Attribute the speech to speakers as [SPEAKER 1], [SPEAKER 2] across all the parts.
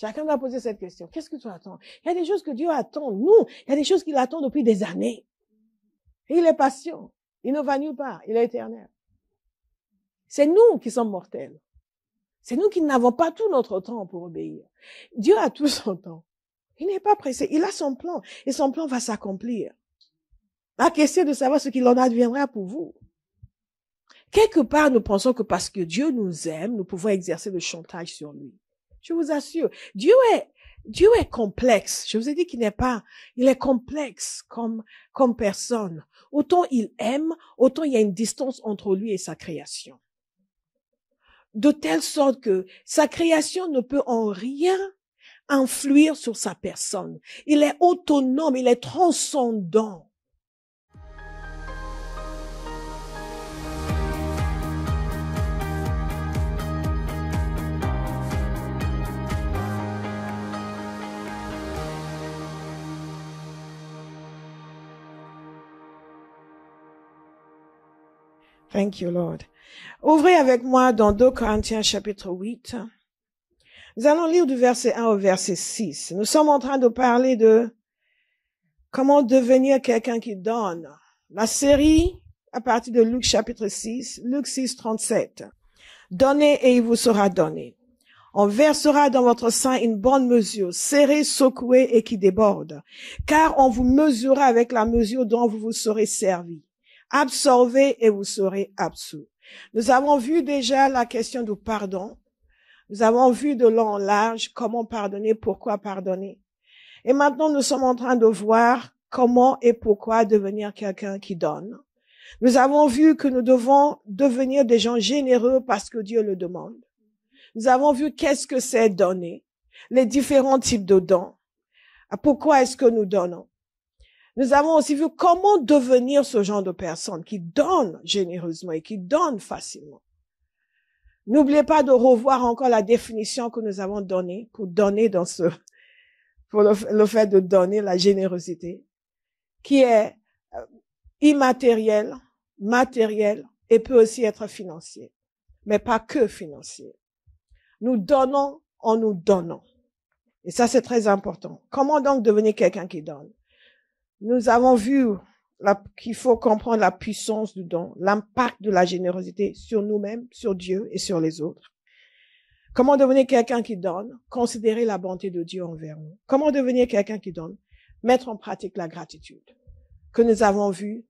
[SPEAKER 1] Chacun doit poser cette question. Qu'est-ce que tu attends? Il y a des choses que Dieu attend. Nous, il y a des choses qu'il attend depuis des années. il est patient. Il ne va nulle part. Il est éternel. C'est nous qui sommes mortels. C'est nous qui n'avons pas tout notre temps pour obéir. Dieu a tout son temps. Il n'est pas pressé. Il a son plan. Et son plan va s'accomplir. La question est de savoir ce qu'il en adviendra pour vous. Quelque part, nous pensons que parce que Dieu nous aime, nous pouvons exercer le chantage sur lui. Je vous assure. Dieu est, Dieu est complexe. Je vous ai dit qu'il n'est pas, il est complexe comme, comme personne. Autant il aime, autant il y a une distance entre lui et sa création. De telle sorte que sa création ne peut en rien influer sur sa personne. Il est autonome, il est transcendant. Thank you, Lord. Ouvrez avec moi dans 2 Corinthiens chapitre 8. Nous allons lire du verset 1 au verset 6. Nous sommes en train de parler de comment devenir quelqu'un qui donne. La série à partir de Luc chapitre 6, Luc 6, 37. Donnez et il vous sera donné. On versera dans votre sein une bonne mesure, serrée, secouée et qui déborde, car on vous mesurera avec la mesure dont vous vous serez servi. Absorbez et vous serez absous. Nous avons vu déjà la question du pardon. Nous avons vu de long en large comment pardonner, pourquoi pardonner. Et maintenant, nous sommes en train de voir comment et pourquoi devenir quelqu'un qui donne. Nous avons vu que nous devons devenir des gens généreux parce que Dieu le demande. Nous avons vu qu'est-ce que c'est donner, les différents types de dons. Pourquoi est-ce que nous donnons nous avons aussi vu comment devenir ce genre de personne qui donne généreusement et qui donne facilement. N'oubliez pas de revoir encore la définition que nous avons donnée pour donner dans ce, pour le, fait de donner la générosité, qui est euh, immatérielle, matérielle et peut aussi être financier, mais pas que financier. Nous donnons en nous donnant. Et ça, c'est très important. Comment donc devenir quelqu'un qui donne? Nous avons vu qu'il faut comprendre la puissance du don, l'impact de la générosité sur nous-mêmes, sur Dieu et sur les autres. Comment devenir quelqu'un qui donne Considérer la bonté de Dieu envers nous. Comment devenir quelqu'un qui donne Mettre en pratique la gratitude que nous avons vue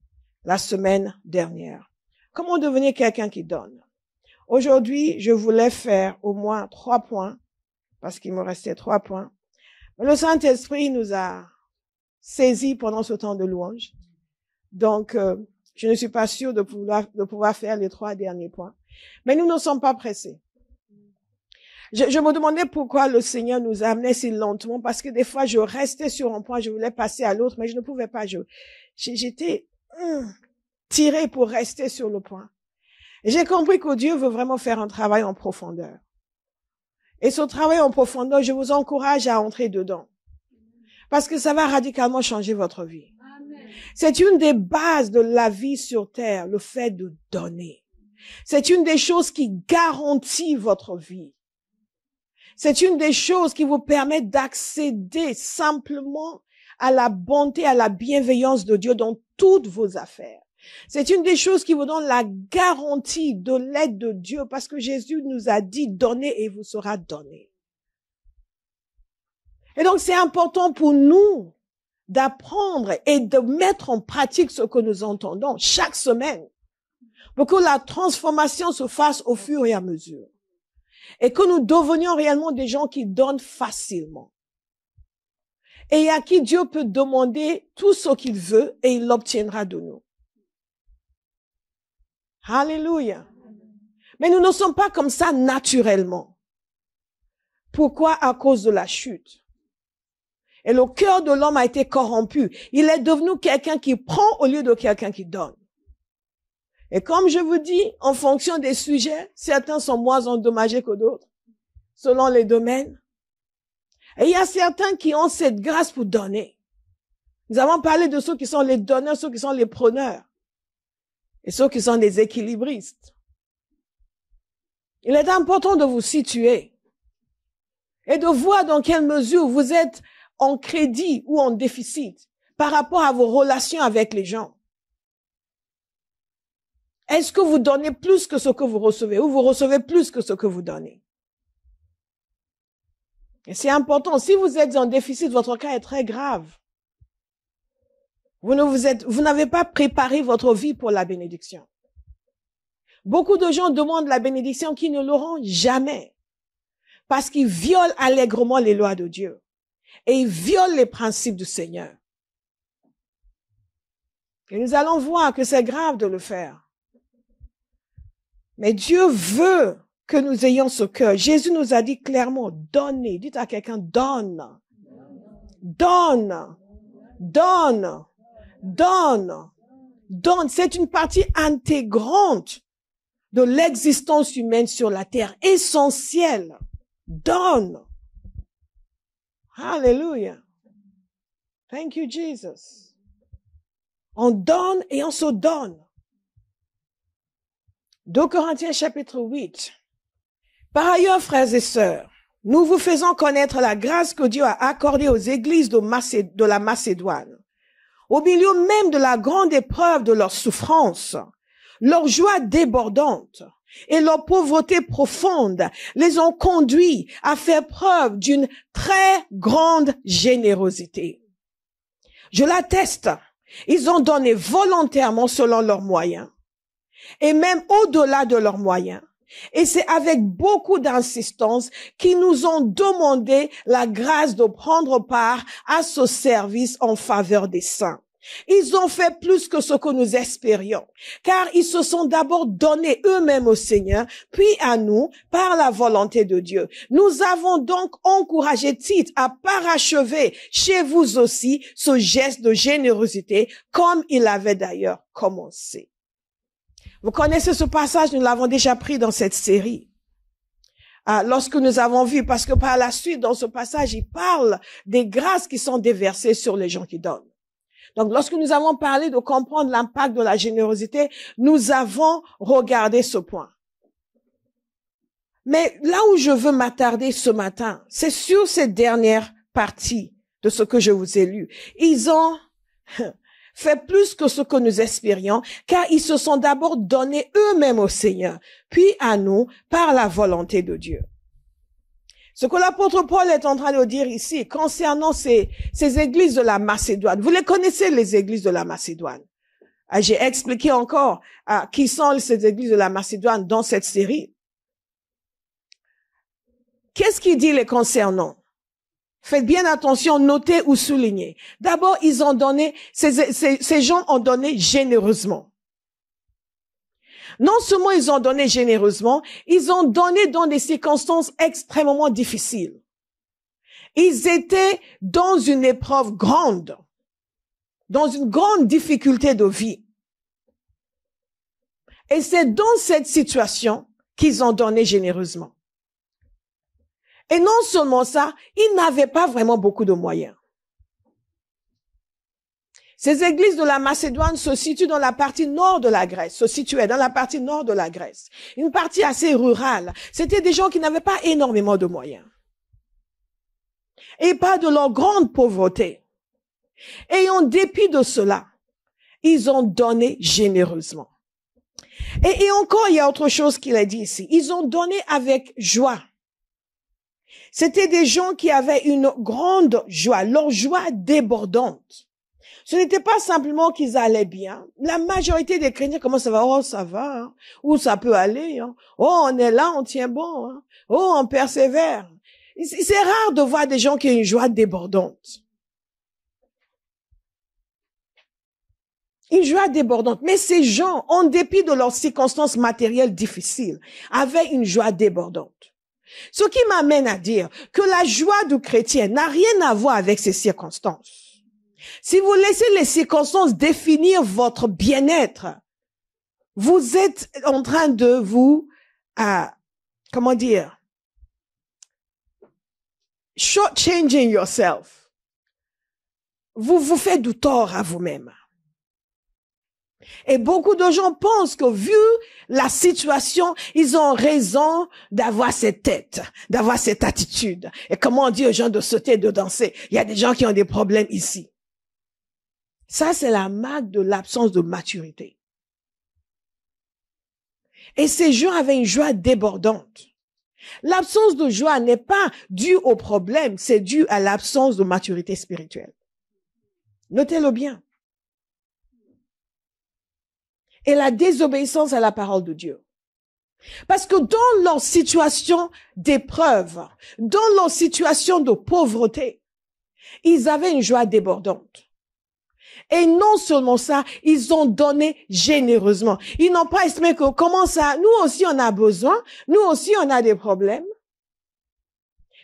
[SPEAKER 1] la semaine dernière. Comment devenir quelqu'un qui donne Aujourd'hui, je voulais faire au moins trois points, parce qu'il me restait trois points. Mais le Saint-Esprit nous a saisie pendant ce temps de louange. Donc, euh, je ne suis pas sûre de pouvoir, de pouvoir faire les trois derniers points. Mais nous ne sommes pas pressés. Je, me demandais pourquoi le Seigneur nous amenait si lentement, parce que des fois, je restais sur un point, je voulais passer à l'autre, mais je ne pouvais pas. Je, j'étais tiré hum, tirée pour rester sur le point. J'ai compris que Dieu veut vraiment faire un travail en profondeur. Et ce travail en profondeur, je vous encourage à entrer dedans. Parce que ça va radicalement changer votre vie. C'est une des bases de la vie sur terre, le fait de donner. C'est une des choses qui garantit votre vie. C'est une des choses qui vous permet d'accéder simplement à la bonté, à la bienveillance de Dieu dans toutes vos affaires. C'est une des choses qui vous donne la garantie de l'aide de Dieu parce que Jésus nous a dit donnez et vous sera donné. Et donc, c'est important pour nous d'apprendre et de mettre en pratique ce que nous entendons chaque semaine pour que la transformation se fasse au fur et à mesure et que nous devenions réellement des gens qui donnent facilement et à qui Dieu peut demander tout ce qu'il veut et il l'obtiendra de nous. Alléluia. Mais nous ne sommes pas comme ça naturellement. Pourquoi À cause de la chute. Et le cœur de l'homme a été corrompu. Il est devenu quelqu'un qui prend au lieu de quelqu'un qui donne. Et comme je vous dis, en fonction des sujets, certains sont moins endommagés que d'autres, selon les domaines. Et il y a certains qui ont cette grâce pour donner. Nous avons parlé de ceux qui sont les donneurs, ceux qui sont les preneurs et ceux qui sont des équilibristes. Il est important de vous situer et de voir dans quelle mesure vous êtes en crédit ou en déficit par rapport à vos relations avec les gens. Est-ce que vous donnez plus que ce que vous recevez ou vous recevez plus que ce que vous donnez? Et c'est important. Si vous êtes en déficit, votre cas est très grave. Vous ne vous êtes, vous n'avez pas préparé votre vie pour la bénédiction. Beaucoup de gens demandent la bénédiction qui ne l'auront jamais parce qu'ils violent allègrement les lois de Dieu et il viole les principes du Seigneur. Et nous allons voir que c'est grave de le faire. Mais Dieu veut que nous ayons ce cœur. Jésus nous a dit clairement, donnez. Dites à quelqu'un, donne. Donne. Donne. Donne. Donne. C'est une partie intégrante de l'existence humaine sur la terre, essentielle. Donne. Alléluia. Thank you, Jesus. On donne et on se donne. 2 Corinthiens chapitre 8. Par ailleurs, frères et sœurs, nous vous faisons connaître la grâce que Dieu a accordée aux églises de, la Macédoine. Au milieu même de la grande épreuve de leur souffrance, leur joie débordante, et leur pauvreté profonde les ont conduits à faire preuve d'une très grande générosité. Je l'atteste, ils ont donné volontairement selon leurs moyens et même au-delà de leurs moyens. Et c'est avec beaucoup d'insistance qu'ils nous ont demandé la grâce de prendre part à ce service en faveur des saints. Ils ont fait plus que ce que nous espérions, car ils se sont d'abord donnés eux-mêmes au Seigneur, puis à nous, par la volonté de Dieu. Nous avons donc encouragé Tite à parachever chez vous aussi ce geste de générosité, comme il avait d'ailleurs commencé. Vous connaissez ce passage, nous l'avons déjà pris dans cette série. Ah, lorsque nous avons vu, parce que par la suite, dans ce passage, il parle des grâces qui sont déversées sur les gens qui donnent. Donc, lorsque nous avons parlé de comprendre l'impact de la générosité, nous avons regardé ce point. Mais là où je veux m'attarder ce matin, c'est sur cette dernière partie de ce que je vous ai lu. Ils ont fait plus que ce que nous espérions, car ils se sont d'abord donnés eux-mêmes au Seigneur, puis à nous par la volonté de Dieu. Ce que l'apôtre Paul est en train de dire ici concernant ces, ces églises de la Macédoine, vous les connaissez les églises de la Macédoine. Ah, j'ai expliqué encore ah, qui sont ces églises de la Macédoine dans cette série. Qu'est-ce qu'il dit les concernant Faites bien attention, notez ou soulignez. D'abord, ils ont donné, ces, ces gens ont donné généreusement. Non seulement ils ont donné généreusement, ils ont donné dans des circonstances extrêmement difficiles. Ils étaient dans une épreuve grande, dans une grande difficulté de vie. Et c'est dans cette situation qu'ils ont donné généreusement. Et non seulement ça, ils n'avaient pas vraiment beaucoup de moyens. Ces églises de la Macédoine se situent dans la partie nord de la Grèce, se situaient dans la partie nord de la Grèce, une partie assez rurale. C'était des gens qui n'avaient pas énormément de moyens et pas de leur grande pauvreté. Et en dépit de cela, ils ont donné généreusement. Et, encore, il y a autre chose qu'il a dit ici. Ils ont donné avec joie. C'était des gens qui avaient une grande joie, leur joie débordante. Ce n'était pas simplement qu'ils allaient bien. La majorité des chrétiens, comment ça va Oh, ça va. Hein. Où ça peut aller hein? Oh, on est là, on tient bon. Hein. Oh, on persévère. C'est rare de voir des gens qui ont une joie débordante. Une joie débordante. Mais ces gens, en dépit de leurs circonstances matérielles difficiles, avaient une joie débordante. Ce qui m'amène à dire que la joie du chrétien n'a rien à voir avec ses circonstances. Si vous laissez les circonstances définir votre bien-être, vous êtes en train de vous, euh, comment dire, short-changing yourself. Vous vous faites du tort à vous-même. Et beaucoup de gens pensent que vu la situation, ils ont raison d'avoir cette tête, d'avoir cette attitude. Et comment dit aux gens de sauter, de danser Il y a des gens qui ont des problèmes ici. Ça, c'est la marque de l'absence de maturité. Et ces gens avaient une joie débordante. L'absence de joie n'est pas due au problème, c'est dû à l'absence de maturité spirituelle. Notez-le bien. Et la désobéissance à la parole de Dieu. Parce que dans leur situation d'épreuve, dans leur situation de pauvreté, ils avaient une joie débordante. Et non seulement ça, ils ont donné généreusement. Ils n'ont pas estimé que comment ça, nous aussi on a besoin, nous aussi on a des problèmes.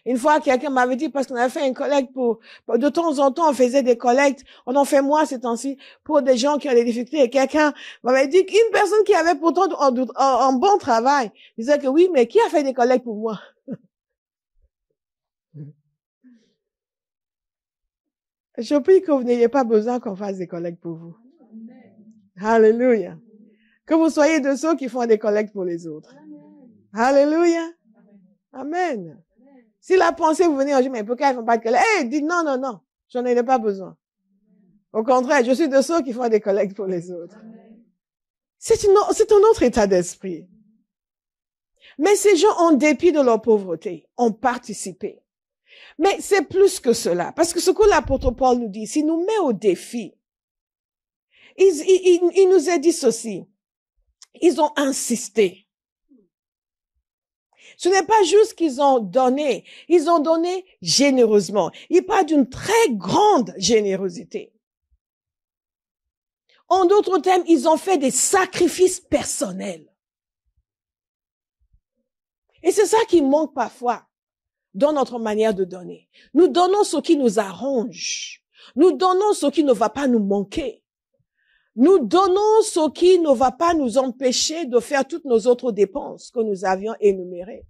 [SPEAKER 1] Une fois, quelqu'un m'avait dit, parce qu'on avait fait une collecte pour, de temps en temps, on faisait des collectes, on en fait moi ces temps-ci, pour des gens qui ont des difficultés. Et quelqu'un m'avait dit qu'une personne qui avait pourtant un, un bon travail disait que oui, mais qui a fait des collectes pour moi? Je prie que vous n'ayez pas besoin qu'on fasse des collectes pour vous. Alléluia. Que vous soyez de ceux qui font des collectes pour les autres. Alléluia. Amen. Si la pensée vous venait en dis, mais pourquoi ils font pas de collecte? Eh, dites non, non, non. J'en ai pas besoin. Au contraire, je suis de ceux qui font des collectes pour les autres. c'est un autre état d'esprit. Mais ces gens, en dépit de leur pauvreté, ont participé. Mais c'est plus que cela, parce que ce que l'apôtre Paul nous dit, s'il nous met au défi. Il, il, nous a dit ceci. Ils ont insisté. Ce n'est pas juste qu'ils ont donné, ils ont donné généreusement. Il parle d'une très grande générosité. En d'autres termes, ils ont fait des sacrifices personnels. Et c'est ça qui manque parfois dans notre manière de donner. Nous donnons ce qui nous arrange. Nous donnons ce qui ne va pas nous manquer. Nous donnons ce qui ne va pas nous empêcher de faire toutes nos autres dépenses que nous avions énumérées.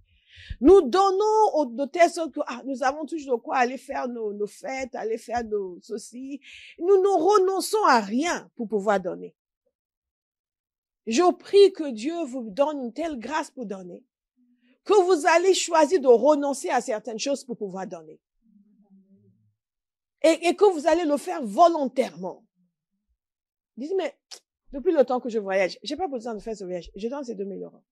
[SPEAKER 1] Nous donnons de ce que ah, nous avons toujours de quoi aller faire nos, nos fêtes, aller faire nos ceci. Nous ne renonçons à rien pour pouvoir donner. Je prie que Dieu vous donne une telle grâce pour donner que vous allez choisir de renoncer à certaines choses pour pouvoir donner. Et, que vous allez le faire volontairement. Dites, mais depuis le temps que je voyage, j'ai pas besoin de faire ce voyage. Je donne ces 2000 euros.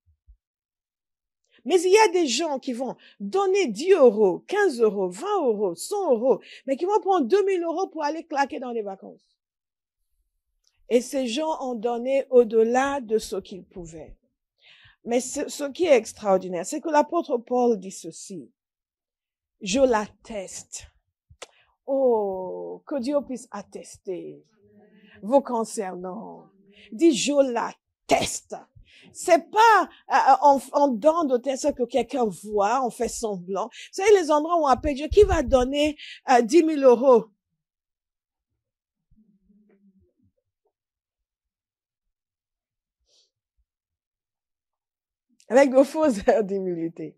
[SPEAKER 1] Mais il y a des gens qui vont donner 10 euros, 15 euros, 20 euros, 100 euros, mais qui vont prendre 2000 euros pour aller claquer dans les vacances. Et ces gens ont donné au-delà de ce qu'ils pouvaient. Mais ce, qui est extraordinaire, c'est que l'apôtre Paul dit ceci. Je l'atteste. Oh, que Dieu puisse attester vous concernant. Dit, je l'atteste. C'est pas euh, en, en dents de que quelqu'un voit, on fait semblant. Vous savez, les endroits où on appelle Dieu, qui va donner euh, 10 000 euros avec vos fausses d'humilité.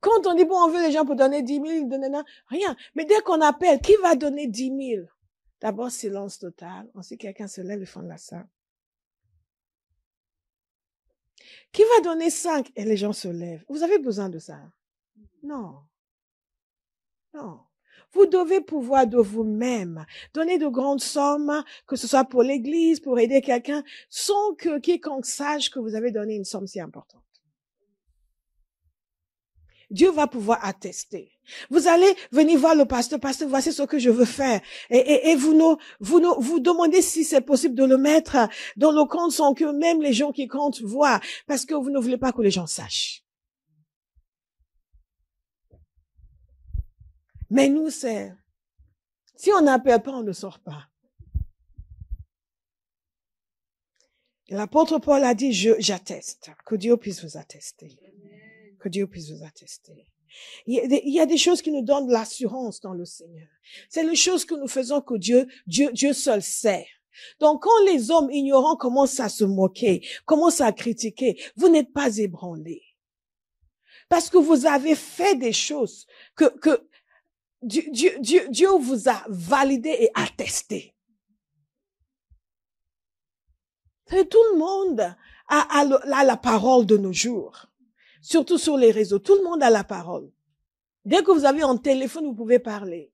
[SPEAKER 1] Quand on dit, bon, on veut les gens pour donner 10 000, donner rien. Mais dès qu'on appelle, qui va donner 10 000? D'abord, silence total. Ensuite, quelqu'un se lève le fond de la salle. Qui va donner 5? Et les gens se lèvent. Vous avez besoin de ça? Hein? Mm-hmm. Non. Non. Vous devez pouvoir de vous-même donner de grandes sommes, que ce soit pour l'église, pour aider quelqu'un, sans que quiconque sache que vous avez donné une somme si importante. Dieu va pouvoir attester. Vous allez venir voir le pasteur, pasteur, voici ce que je veux faire. Et, vous, nous, vous, nous, vous demandez si c'est possible de le mettre dans nos comptes sans que même les gens qui comptent voient, parce que vous ne voulez pas que les gens sachent. Mais nous, c'est, si on n'appelle pas, on ne sort pas. L'apôtre Paul a dit, je, j'atteste. Que Dieu puisse vous attester. Que Dieu puisse vous attester. Il y, a des, choses qui nous donnent l'assurance dans le Seigneur. C'est les choses que nous faisons que Dieu, Dieu, Dieu seul sait. Donc quand les hommes ignorants commencent à se moquer, commencent à critiquer, vous n'êtes pas ébranlés. Parce que vous avez fait des choses que, que Dieu, Dieu, Dieu, vous a validé et attesté. tout le monde a, la parole de nos jours, surtout sur les réseaux. Tout le monde a la parole. Dès que vous avez un téléphone, vous pouvez parler.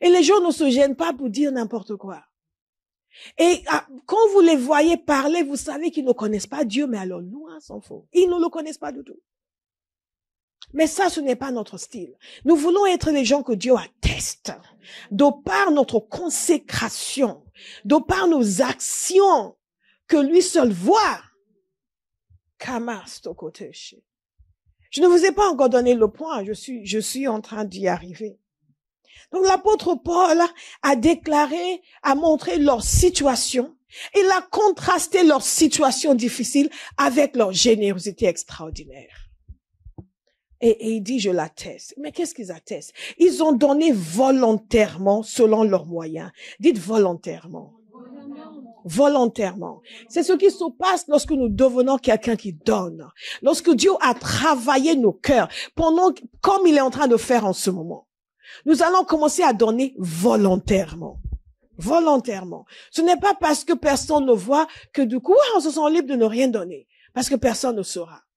[SPEAKER 1] Et les gens ne se gênent pas pour dire n'importe quoi. Et ah, quand vous les voyez parler, vous savez qu'ils ne connaissent pas Dieu, mais alors loin s'en faut. Ils ne le connaissent pas du tout. Mais ça, ce n'est pas notre style. Nous voulons être les gens que Dieu atteste. De par notre consécration, de par nos actions que lui seul voit. Je ne vous ai pas encore donné le point, je suis, je suis en train d'y arriver. Donc l'apôtre Paul a déclaré, a montré leur situation. Il a contrasté leur situation difficile avec leur générosité extraordinaire. Et, et, il dit, je l'atteste. Mais qu'est-ce qu'ils attestent Ils ont donné volontairement, selon leurs moyens. Dites volontairement. Volontairement. C'est ce qui se passe lorsque nous devenons quelqu'un qui donne. Lorsque Dieu a travaillé nos cœurs, pendant, comme il est en train de faire en ce moment. Nous allons commencer à donner volontairement. Volontairement. Ce n'est pas parce que personne ne voit que du coup, ah, on se sent libre de ne rien donner. Parce que personne ne saura.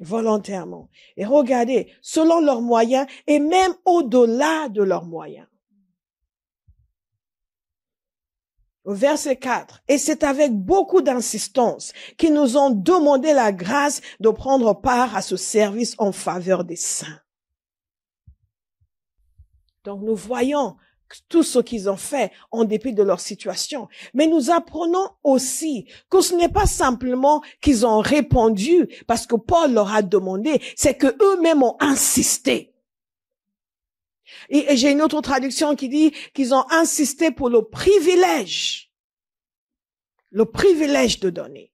[SPEAKER 1] volontairement. Et regardez, selon leurs moyens et même au-delà de leurs moyens. Verset 4. Et c'est avec beaucoup d'insistance qu'ils nous ont demandé la grâce de prendre part à ce service en faveur des saints. Donc nous voyons tout ce qu'ils ont fait en dépit de leur situation. Mais nous apprenons aussi que ce n'est pas simplement qu'ils ont répondu parce que Paul leur a demandé, c'est que eux-mêmes ont insisté. Et, j'ai une autre traduction qui dit qu'ils ont insisté pour le privilège, le privilège de donner,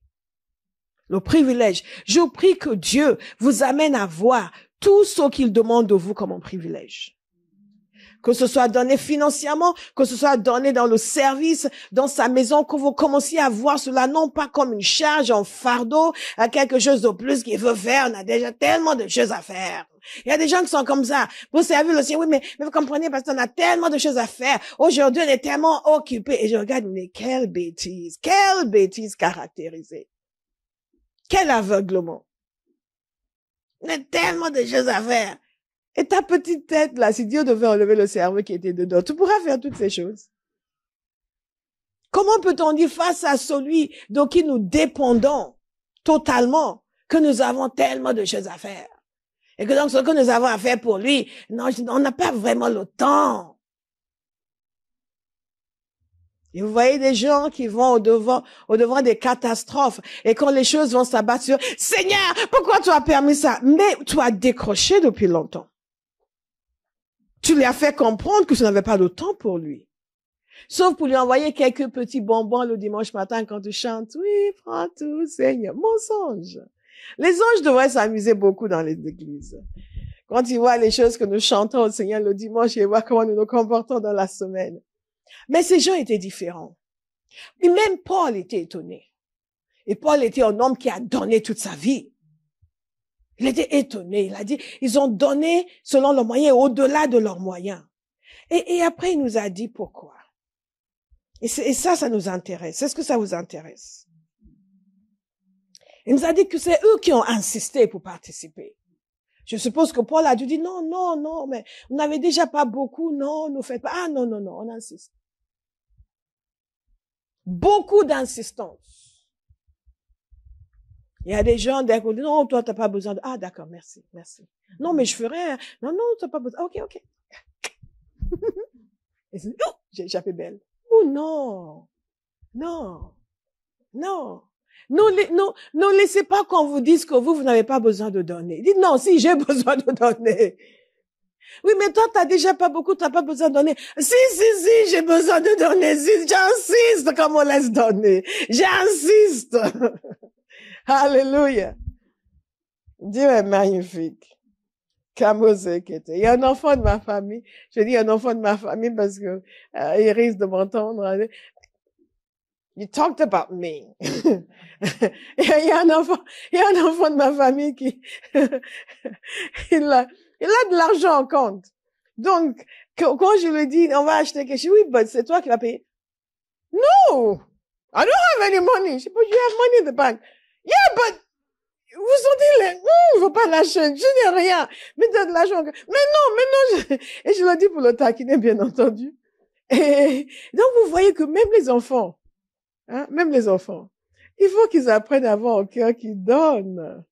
[SPEAKER 1] le privilège. Je prie que Dieu vous amène à voir tout ce qu'il demande de vous comme un privilège que ce soit donné financièrement, que ce soit donné dans le service, dans sa maison, que vous commenciez à voir cela non pas comme une charge, un fardeau, à hein, quelque chose de plus qu'il veut faire. On a déjà tellement de choses à faire. Il y a des gens qui sont comme ça. Vous savez, le Seigneur, oui, mais, mais, vous comprenez, parce qu'on a tellement de choses à faire. Aujourd'hui, on est tellement occupé. Et je regarde, mais quelle bêtise, quelle bêtise caractérisée. Quel aveuglement. On a tellement de choses à faire. Et ta petite tête, là, si Dieu devait enlever le cerveau qui était dedans, tu pourrais faire toutes ces choses. Comment peut-on dire face à celui dont qui nous dépendons totalement, que nous avons tellement de choses à faire? Et que donc ce que nous avons à faire pour lui, non, on n'a pas vraiment le temps. Et vous voyez des gens qui vont au devant, au devant des catastrophes et quand les choses vont s'abattre Seigneur, pourquoi tu as permis ça? Mais tu as décroché depuis longtemps. Tu lui as fait comprendre que tu n'avais pas le temps pour lui. Sauf pour lui envoyer quelques petits bonbons le dimanche matin quand tu chantes, oui, prends tout, Seigneur. Mensonge. Les anges devraient s'amuser beaucoup dans les églises. Quand ils voient les choses que nous chantons au Seigneur le dimanche, et voient comment nous nous comportons dans la semaine. Mais ces gens étaient différents. même Paul était étonné. Et Paul était un homme qui a donné toute sa vie. Il était étonné. Il a dit, ils ont donné selon leurs moyens au-delà de leurs moyens. Et, après, il nous a dit pourquoi. Et, et ça, ça nous intéresse. Est-ce que ça vous intéresse? Il nous a dit que c'est eux qui ont insisté pour participer. Je suppose que Paul a dû dire non, non, non, mais vous n'avez déjà pas beaucoup, non, ne faites pas. Ah non, non, non, on insiste. Beaucoup d'insistance. Il y a des gens, d'un coup, non, toi, t'as pas besoin de, ah, d'accord, merci, merci. Non, mais je ferai, hein. non, non, tu t'as pas besoin, ok, ok. Et oh, j'ai fait belle. Oh, non. Non. Non. Non, non, non, laissez pas qu'on vous dise que vous, vous n'avez pas besoin de donner. Dites non, si, j'ai besoin de donner. Oui, mais toi, t'as déjà pas beaucoup, tu t'as pas besoin de donner. Si, si, si, j'ai besoin de donner. j'insiste comme on laisse donner. J'insiste. Alléluia. Dieu est magnifique. Il y a un enfant de ma famille. Je dis un enfant de ma famille parce que euh, il risque de m'entendre. You talked about me. il, y a, un enfant, il y a un enfant de ma famille qui, il a, il a de l'argent en compte. Donc, quand je lui dis, on va acheter quelque chose, oui, mais c'est toi qui l'as payé. Non, I don't have any money. Je you have money in the bank. Yeah, but vous sentez les, il ne faut pas lâcher, je n'ai rien, mais donne l'argent. Mais non, mais non, et je le dis pour le taquiner, bien entendu. Et donc, vous voyez que même les enfants, hein, même les enfants, il faut qu'ils apprennent avant avoir un cœur qui donne.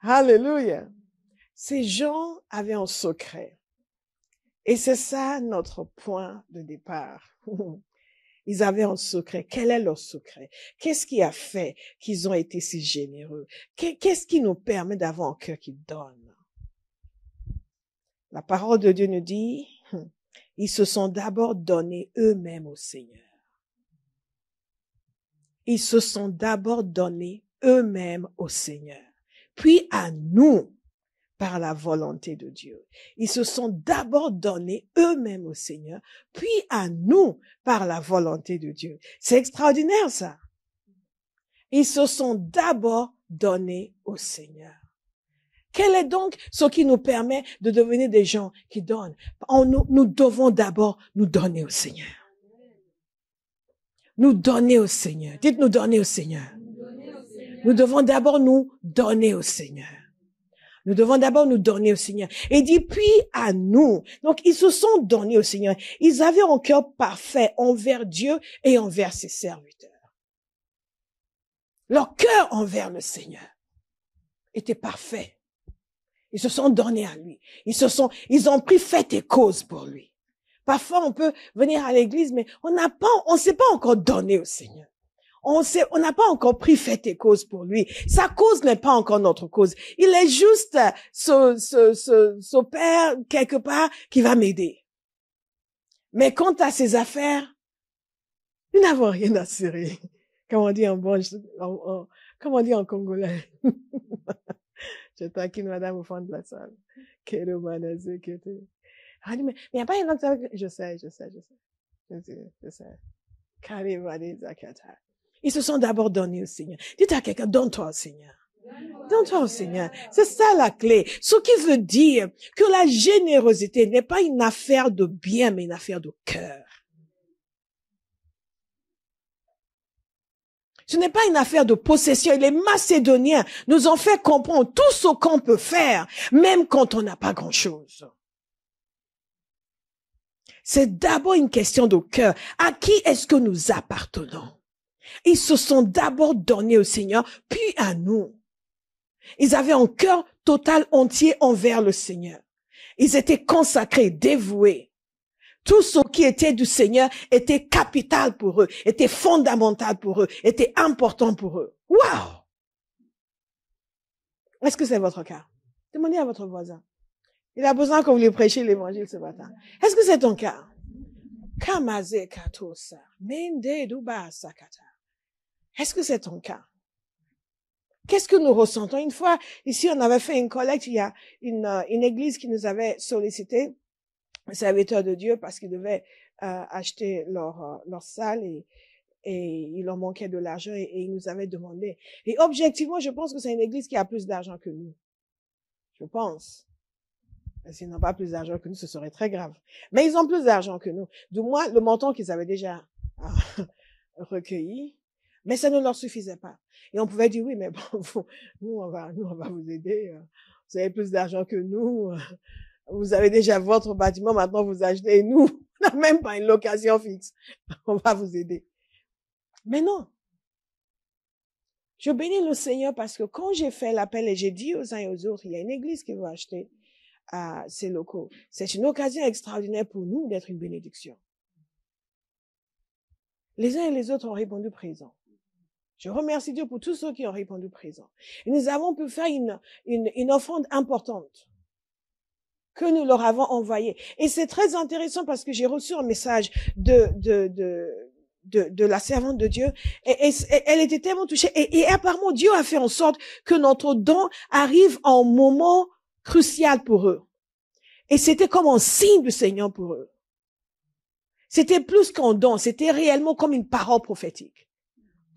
[SPEAKER 1] Alléluia. Ces gens avaient un secret. Et c'est ça notre point de départ. Ils avaient un secret. Quel est leur secret Qu'est-ce qui a fait qu'ils ont été si généreux Qu'est-ce qui nous permet d'avoir un cœur qui donne La parole de Dieu nous dit, hum, ils se sont d'abord donnés eux-mêmes au Seigneur. Ils se sont d'abord donnés eux-mêmes au Seigneur. Puis à nous par la volonté de Dieu. Ils se sont d'abord donnés eux-mêmes au Seigneur, puis à nous par la volonté de Dieu. C'est extraordinaire ça. Ils se sont d'abord donnés au Seigneur. Quel est donc ce qui nous permet de devenir des gens qui donnent On, nous, nous devons d'abord nous donner au Seigneur. Nous donner au Seigneur. Dites nous donner au Seigneur. Nous devons d'abord nous donner au Seigneur. Nous devons d'abord nous donner au Seigneur. Et dit, puis à nous. Donc, ils se sont donnés au Seigneur. Ils avaient un cœur parfait envers Dieu et envers ses serviteurs. Leur cœur envers le Seigneur était parfait. Ils se sont donnés à lui. Ils se sont, ils ont pris fait et cause pour lui. Parfois, on peut venir à l'église, mais on n'a pas, on ne s'est pas encore donné au Seigneur on sait, on n'a pas encore pris fait et cause pour lui. Sa cause n'est pas encore notre cause. Il est juste euh, ce, père quelque part qui va m'aider. Mais quant à ses affaires, nous n'avons rien à s'y Comme on dit en bon, comme on dit en congolais. Je taquine madame au fond de la salle. mais une Je sais, je sais, je sais. Je sais, je sais. Ils se sont d'abord donnés au Seigneur. Dites à quelqu'un, donne-toi au Seigneur. Donne-toi au Seigneur. C'est ça la clé. Ce qui veut dire que la générosité n'est pas une affaire de bien, mais une affaire de cœur. Ce n'est pas une affaire de possession. les Macédoniens nous ont fait comprendre tout ce qu'on peut faire, même quand on n'a pas grand-chose. C'est d'abord une question de cœur. À qui est-ce que nous appartenons ils se sont d'abord donnés au Seigneur, puis à nous. Ils avaient un cœur total entier envers le Seigneur. Ils étaient consacrés, dévoués. Tout ce qui était du Seigneur était capital pour eux, était fondamental pour eux, était important pour eux. Waouh! Est-ce que c'est votre cas? Demandez à votre voisin. Il a besoin que vous lui prêchiez l'évangile ce matin. Est-ce que c'est ton cas? Kamaze katosa, mende est-ce que c'est ton cas Qu'est-ce que nous ressentons Une fois, ici, on avait fait une collecte, il y a une, euh, une église qui nous avait sollicité, un serviteur de Dieu, parce qu'ils devaient euh, acheter leur, euh, leur salle et, et il leur manquait de l'argent et, et ils nous avaient demandé. Et objectivement, je pense que c'est une église qui a plus d'argent que nous. Je pense. S'ils n'ont pas plus d'argent que nous, ce serait très grave. Mais ils ont plus d'argent que nous. Du moins, le montant qu'ils avaient déjà recueilli, mais ça ne leur suffisait pas. Et on pouvait dire, oui, mais bon, nous, on va, nous, on va vous aider. Euh, vous avez plus d'argent que nous. Euh, vous avez déjà votre bâtiment, maintenant vous achetez. nous, on n'a même pas une location fixe. On va vous aider. Mais non. Je bénis le Seigneur parce que quand j'ai fait l'appel et j'ai dit aux uns et aux autres, il y a une église qui veut acheter ces locaux. C'est une occasion extraordinaire pour nous d'être une bénédiction. Les uns et les autres ont répondu présent. Je remercie Dieu pour tous ceux qui ont répondu présent. Et nous avons pu faire une, une, une offrande importante que nous leur avons envoyée. Et c'est très intéressant parce que j'ai reçu un message de, de, de, de, la servante de Dieu et, elle était tellement touchée. Et, et, apparemment, Dieu a fait en sorte que notre don arrive en moment crucial pour eux. Et c'était comme un signe du Seigneur pour eux. C'était plus qu'un don, c'était réellement comme une parole prophétique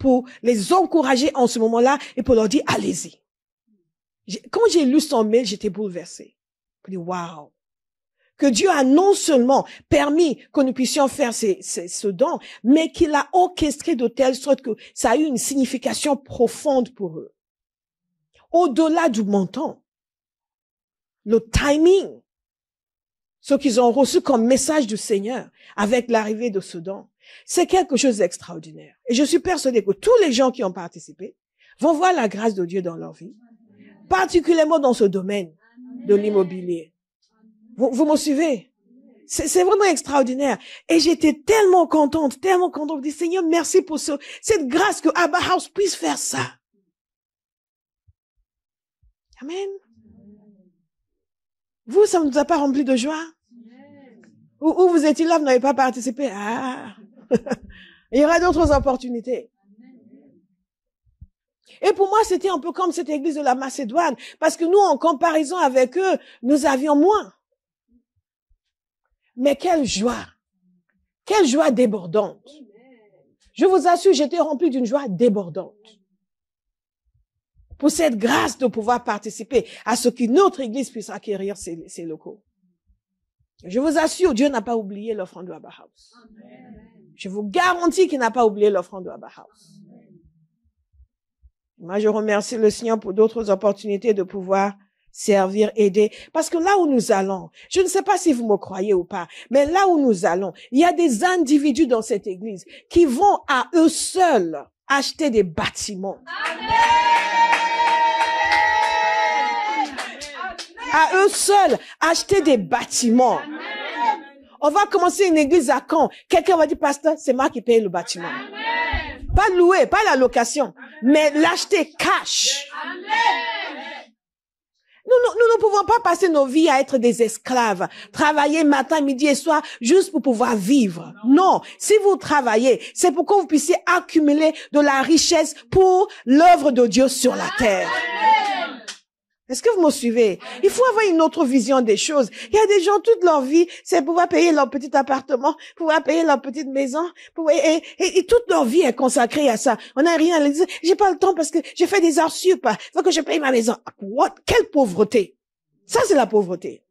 [SPEAKER 1] pour les encourager en ce moment-là et pour leur dire, allez-y. Quand j'ai lu son mail, j'étais bouleversée. Je dis, wow Que Dieu a non seulement permis que nous puissions faire ces, ce don, mais qu'il a orchestré de telle sorte que ça a eu une signification profonde pour eux. Au-delà du montant, le timing, ce qu'ils ont reçu comme message du Seigneur avec l'arrivée de ce don. C'est quelque chose d'extraordinaire. Et je suis persuadée que tous les gens qui ont participé vont voir la grâce de Dieu dans leur vie, particulièrement dans ce domaine de l'immobilier. Vous, vous me suivez C'est vraiment extraordinaire. Et j'étais tellement contente, tellement contente. Je dis, Seigneur, merci pour ce, cette grâce que Abba House puisse faire ça. Amen. Vous, ça ne nous a pas rempli de joie Ou, où vous étiez là, vous n'avez pas participé Ah Il y aura d'autres opportunités. Et pour moi, c'était un peu comme cette église de la Macédoine, parce que nous, en comparaison avec eux, nous avions moins. Mais quelle joie! Quelle joie débordante! Je vous assure, j'étais rempli d'une joie débordante. Pour cette grâce de pouvoir participer à ce qu'une autre église puisse acquérir ces locaux. Je vous assure, Dieu n'a pas oublié l'offrande de Abba House. Amen. Je vous garantis qu'il n'a pas oublié l'offrande de Abba House. Moi, je remercie le Seigneur pour d'autres opportunités de pouvoir servir, aider. Parce que là où nous allons, je ne sais pas si vous me croyez ou pas, mais là où nous allons, il y a des individus dans cette église qui vont à eux seuls acheter des bâtiments. À eux seuls acheter des bâtiments. On va commencer une église à Caen. Quelqu'un va dire, pasteur, c'est moi qui paye le bâtiment. Pas louer, pas la location, mais l'acheter cash. Nous, nous, ne pouvons pas passer nos vies à être des esclaves, travailler matin, midi et soir juste pour pouvoir vivre. Non, si vous travaillez, c'est pour que vous puissiez accumuler de la richesse pour l'œuvre de Dieu sur la terre. Est-ce que vous me suivez Il faut avoir une autre vision des choses. Il y a des gens toute leur vie, c'est pouvoir payer leur petit appartement, pouvoir payer leur petite maison, et, toute leur vie est consacrée à ça. On n'a rien à dire. J'ai pas le temps parce que j'ai fait des heures sup. Hein. Faut que je paye ma maison. What? Quelle pauvreté Ça c'est la pauvreté.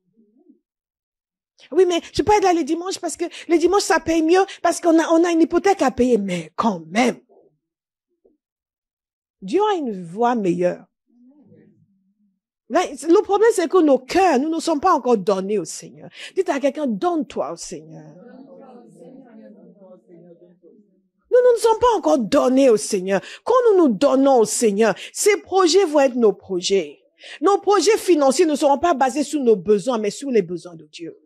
[SPEAKER 1] Oui, mais je peux être là le dimanche parce que le dimanche, ça paye mieux parce qu'on a on a une hypothèque à payer. Mais quand même, Dieu a une voie meilleure. Le problème, c'est que nos cœurs, nous ne sommes pas encore donnés au Seigneur. Dites à quelqu'un, donne-toi au Seigneur. Nous, ne sommes pas encore donnés au Seigneur. Quand nous nous donnons au Seigneur, ces projets vont être nos projets. Nos projets financiers ne seront pas basés sur nos besoins, mais sur les besoins de Dieu.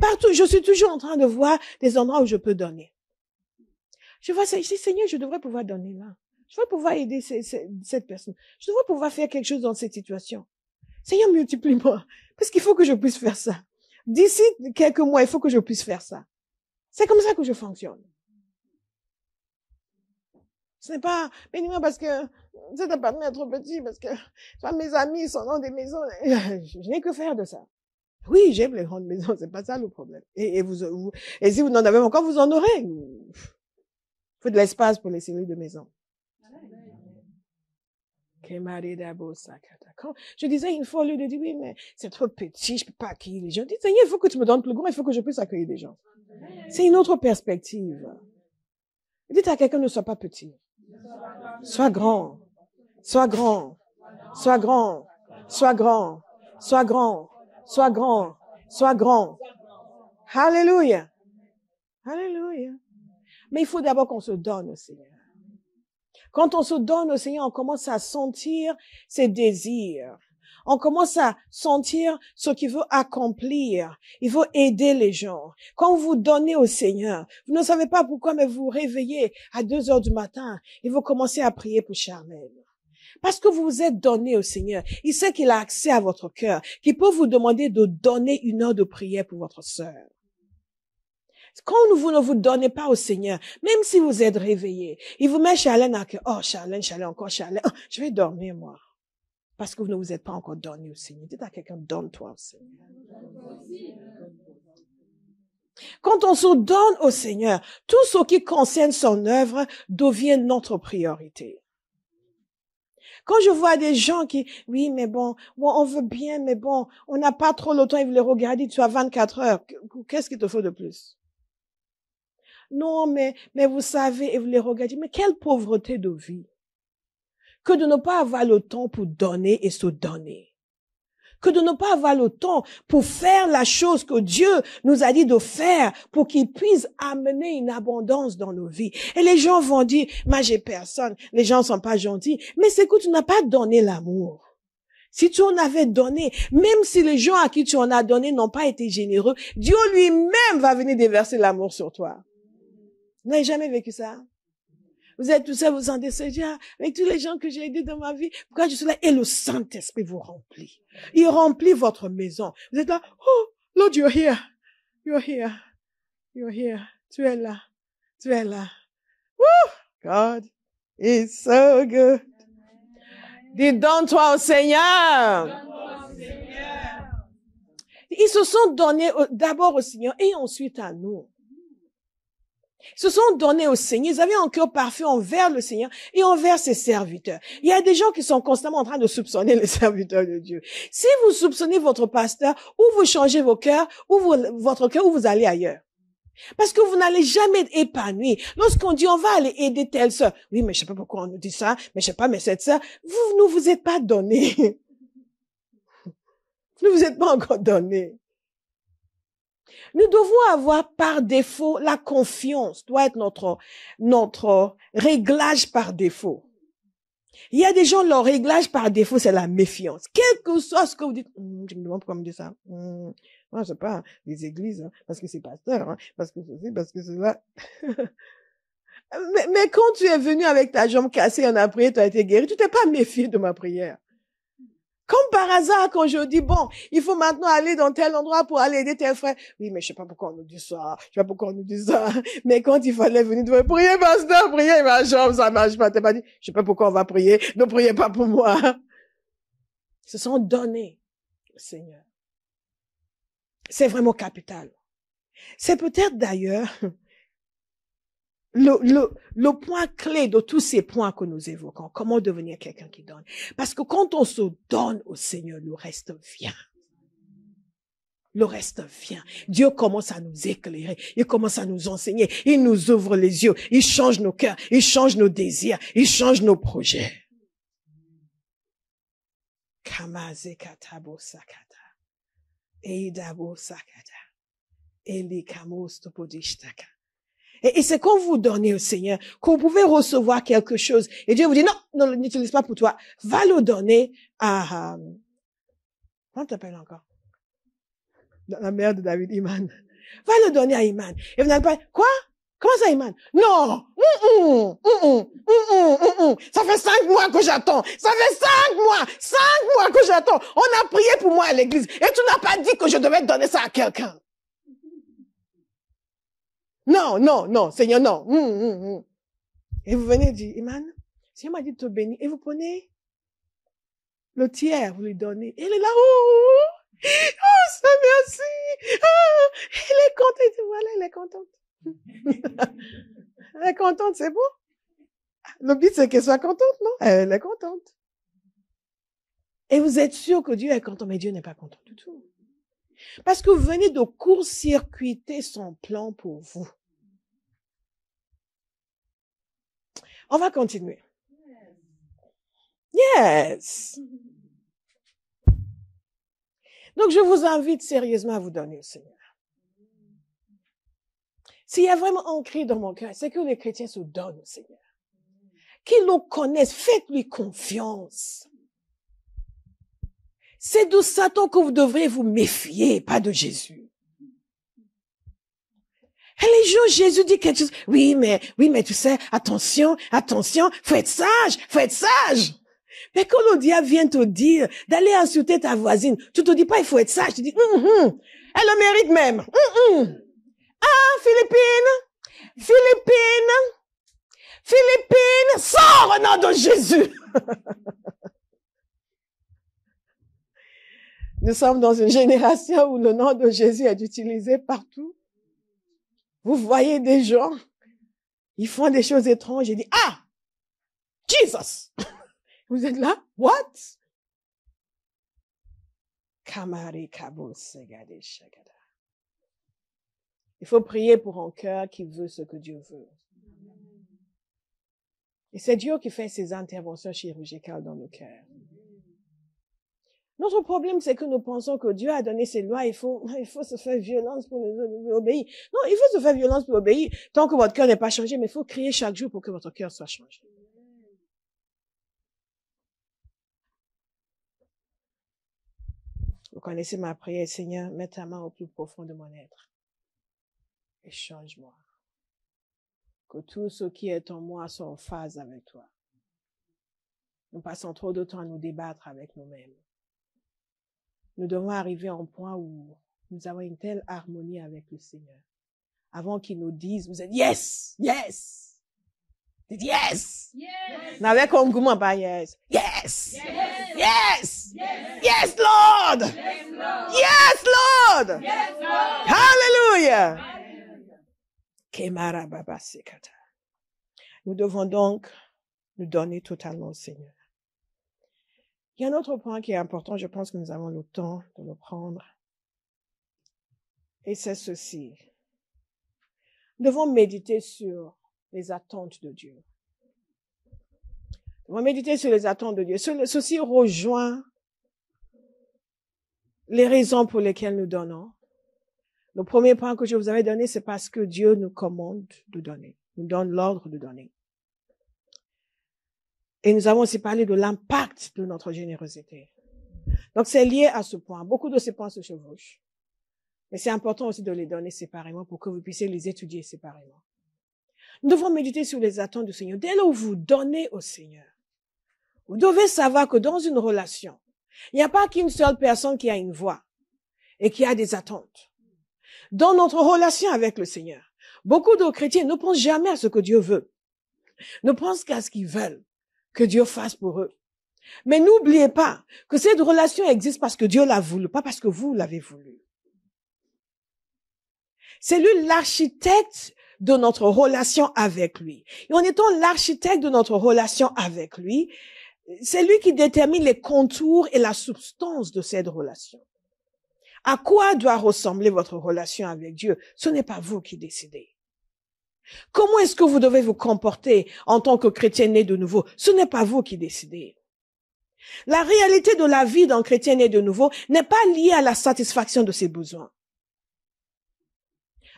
[SPEAKER 1] Partout, je suis toujours en train de voir des endroits où je peux donner. Je vois, Seigneur, je devrais pouvoir donner là. Je devrais pouvoir aider cette personne. Je devrais pouvoir faire quelque chose dans cette situation. Seigneur, multiplie-moi. Parce qu'il faut que je puisse faire ça. D'ici quelques mois, il faut que je puisse faire ça. C'est comme ça que je fonctionne. Ce n'est pas, mais moi parce que cet appartement est trop petit, parce que mes amis sont dans des maisons. Je n'ai que faire de ça. Oui, j'aime les grandes maisons, c'est pas ça le problème. Et, vous, et si vous en avez encore, vous en aurez faut de l'espace pour les cellules de maison. Je disais une fois, lui de dire, oui, mais c'est trop petit, je peux pas accueillir les gens. Je disais il faut que tu me donnes plus grand, il faut que je puisse accueillir des gens. C'est une autre perspective. Dites à quelqu'un, ne sois pas petit. Sois grand. Sois grand. Sois grand. Sois grand. Sois grand. Sois grand. Sois grand. Alléluia. Alléluia. Mais il faut d'abord qu'on se donne au Seigneur. Quand on se donne au Seigneur, on commence à sentir ses désirs. On commence à sentir ce qu'il veut accomplir. Il veut aider les gens. Quand vous donnez au Seigneur, vous ne savez pas pourquoi, mais vous vous réveillez à deux heures du matin et vous commencez à prier pour Charmaine. Parce que vous vous êtes donné au Seigneur. Il sait qu'il a accès à votre cœur, qu'il peut vous demander de donner une heure de prière pour votre sœur. Quand vous ne vous donnez pas au Seigneur, même si vous êtes réveillé, il vous met challenge à que, oh, challenge, challenge, encore challenge, oh, je vais dormir, moi. Parce que vous ne vous êtes pas encore donné au Seigneur. Dites à quelqu'un, donne-toi au Seigneur. Quand on se donne au Seigneur, tout ce qui concerne son œuvre devient notre priorité. Quand je vois des gens qui, oui, mais bon, on veut bien, mais bon, on n'a pas trop le temps, ils veulent regarder, tu as 24 heures, qu'est-ce qu'il te faut de plus? Non, mais, mais vous savez, et vous les regardez, mais quelle pauvreté de vie que de ne pas avoir le temps pour donner et se donner. Que de ne pas avoir le temps pour faire la chose que Dieu nous a dit de faire pour qu'il puisse amener une abondance dans nos vies. Et les gens vont dire, moi j'ai personne, les gens sont pas gentils, mais c'est que tu n'as pas donné l'amour. Si tu en avais donné, même si les gens à qui tu en as donné n'ont pas été généreux, Dieu lui-même va venir déverser l'amour sur toi. Vous n'avez jamais vécu ça Vous êtes tous là, vous en ce déjà. avec tous les gens que j'ai aidés dans ma vie, pourquoi je suis là Et le Saint-Esprit vous remplit. Il remplit votre maison. Vous êtes là, oh, Lord, you're here. You're here. You're here. Tu es là. Tu es là. God is so good. Dis donne au Seigneur. Donne-toi au Seigneur. Ils se sont donnés d'abord au Seigneur et ensuite à nous se sont donnés au Seigneur, ils avaient un cœur parfait envers le Seigneur et envers ses serviteurs. Il y a des gens qui sont constamment en train de soupçonner les serviteurs de Dieu. Si vous soupçonnez votre pasteur, ou vous changez vos cœurs, ou vous, votre cœur, ou vous allez ailleurs. Parce que vous n'allez jamais être épanoui. Lorsqu'on dit on va aller aider telle sœur, oui, mais je sais pas pourquoi on nous dit ça, mais je sais pas, mais cette sœur, vous ne vous êtes pas donné. Vous ne vous êtes pas encore donné. Nous devons avoir par défaut la confiance, doit être notre, notre réglage par défaut. Il y a des gens, leur réglage par défaut, c'est la méfiance. Quel que soit ce que vous dites, hum, je me demande pourquoi me dit ça. Hum, moi, je sais pas, hein, les églises, hein, parce que c'est pasteur, hein, parce que ceci, parce que cela. mais, quand tu es venu avec ta jambe cassée on a prié, tu as été guéri, tu t'es pas méfié de ma prière. Comme par hasard, quand je dis, bon, il faut maintenant aller dans tel endroit pour aller aider tel frère. Oui, mais je sais pas pourquoi on nous dit ça. Je sais pas pourquoi on nous dit ça. Mais quand il fallait venir, pour prier, pasteur, prier, ma jambe, ça marche pas. T'es pas dit, je sais pas pourquoi on va prier. Ne priez pas pour moi. Ce sont donnés Seigneur. C'est vraiment capital. C'est peut-être d'ailleurs le, le, le, point clé de tous ces points que nous évoquons, comment devenir quelqu'un qui donne. Parce que quand on se donne au Seigneur, le reste vient. Le reste vient. Dieu commence à nous éclairer. Il commence à nous enseigner. Il nous ouvre les yeux. Il change nos cœurs. Il change nos désirs. Il change nos projets. sakata. Et, c'est quand vous donnez au Seigneur que vous pouvez recevoir quelque chose. Et Dieu vous dit, non, non, n'utilise pas pour toi. Va le donner à... Euh, comment t'appelles encore La mère de David, Iman. Va le donner à Iman. Et vous n'avez pas... Quoi Comment ça, Iman Non Ça fait cinq mois que j'attends. Ça fait cinq mois, cinq mois que j'attends. On a prié pour moi à l'église et tu n'as pas dit que je devais donner ça à quelqu'un. Non, non, non, Seigneur, non. Hum, hum, hum. Et vous venez dire, Iman, Seigneur m'a dit de te bénir. Et vous prenez le tiers, vous lui donnez. Et elle est là, oh, oh, oh ça merci. Ah, elle est contente. Voilà, elle est contente. elle est contente, c'est bon. Le but, c'est qu'elle soit contente, non? Elle est contente. Et vous êtes sûr que Dieu est content, mais Dieu n'est pas content du tout. Parce que vous venez de court-circuiter son plan pour vous. On va continuer. Yes. Donc je vous invite sérieusement à vous donner au Seigneur. S'il y a vraiment un cri dans mon cœur, c'est que les chrétiens se donnent au Seigneur. Qu'ils le connaissent, faites-lui confiance. C'est de Satan que vous devrez vous méfier, pas de Jésus. Et les jours, Jésus dit quelque chose. Oui, mais, oui, mais tu sais, attention, attention, faut être sage, faut être sage. Mais quand le diable vient te dire d'aller insulter ta voisine, tu te dis pas, il faut être sage, tu dis, hum, hum, elle le mérite même. Hum, ah, Philippine, Philippine, Philippine, sors au nom de Jésus. Nous sommes dans une génération où le nom de Jésus est utilisé partout. Vous voyez des gens, ils font des choses étranges et disent, ah, Jesus! Vous êtes là? What? Il faut prier pour un cœur qui veut ce que Dieu veut. Et c'est Dieu qui fait ses interventions chirurgicales dans nos cœurs. Notre problème, c'est que nous pensons que Dieu a donné ses lois, il faut, il faut se faire violence pour les obéir. Non, il faut se faire violence pour obéir tant que votre cœur n'est pas changé, mais il faut crier chaque jour pour que votre cœur soit changé. Vous connaissez ma prière, Seigneur, mets ta main au plus profond de mon être et change-moi. Que tout ce qui est en moi soit en phase avec toi. Nous passons trop de temps à nous débattre avec nous-mêmes nous devons arriver à un point où nous avons une telle harmonie avec le Seigneur. Avant qu'il nous dise, vous êtes yes, yes. yes. yes. N'avez qu'un pas yes. Yes. Yes. Yes, yes Lord. Yes, Lord. Yes, Lord. Yes, Lord. Hallelujah. Hallelujah. Nous devons donc nous donner totalement au Seigneur. Il y a un autre point qui est important, je pense que nous avons le temps de le prendre. Et c'est ceci. Nous devons méditer sur les attentes de Dieu. Nous devons méditer sur les attentes de Dieu. Ceci rejoint les raisons pour lesquelles nous donnons. Le premier point que je vous avais donné, c'est parce que Dieu nous commande de donner, nous donne l'ordre de donner. Et nous avons aussi parlé de l'impact de notre générosité. Donc c'est lié à ce point. Beaucoup de ces points se chevauchent. Mais c'est important aussi de les donner séparément pour que vous puissiez les étudier séparément. Nous devons méditer sur les attentes du Seigneur. Dès lors que vous donnez au Seigneur, vous devez savoir que dans une relation, il n'y a pas qu'une seule personne qui a une voix et qui a des attentes. Dans notre relation avec le Seigneur, beaucoup de chrétiens ne pensent jamais à ce que Dieu veut, ne pensent qu'à ce qu'ils veulent que Dieu fasse pour eux. Mais n'oubliez pas que cette relation existe parce que Dieu l'a voulu, pas parce que vous l'avez voulu. C'est lui l'architecte de notre relation avec lui. Et en étant l'architecte de notre relation avec lui, c'est lui qui détermine les contours et la substance de cette relation. À quoi doit ressembler votre relation avec Dieu Ce n'est pas vous qui décidez. Comment est-ce que vous devez vous comporter en tant que chrétien né de nouveau Ce n'est pas vous qui décidez. La réalité de la vie d'un chrétien né de nouveau n'est pas liée à la satisfaction de ses besoins.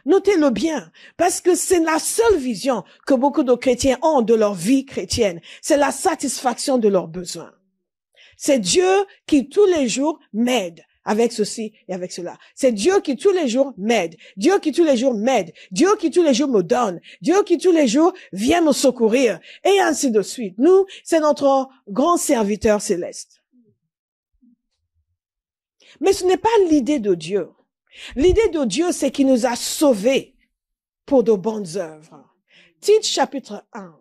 [SPEAKER 1] Notez-le bien, parce que c'est la seule vision que beaucoup de chrétiens ont de leur vie chrétienne. C'est la satisfaction de leurs besoins. C'est Dieu qui tous les jours m'aide avec ceci et avec cela. C'est Dieu qui tous les jours m'aide. Dieu qui tous les jours m'aide. Dieu qui tous les jours me donne. Dieu qui tous les jours vient me secourir. Et ainsi de suite. Nous, c'est notre grand serviteur céleste. Mais ce n'est pas l'idée de Dieu. L'idée de Dieu, c'est qu'il nous a sauvés pour de bonnes œuvres. Titre chapitre 1.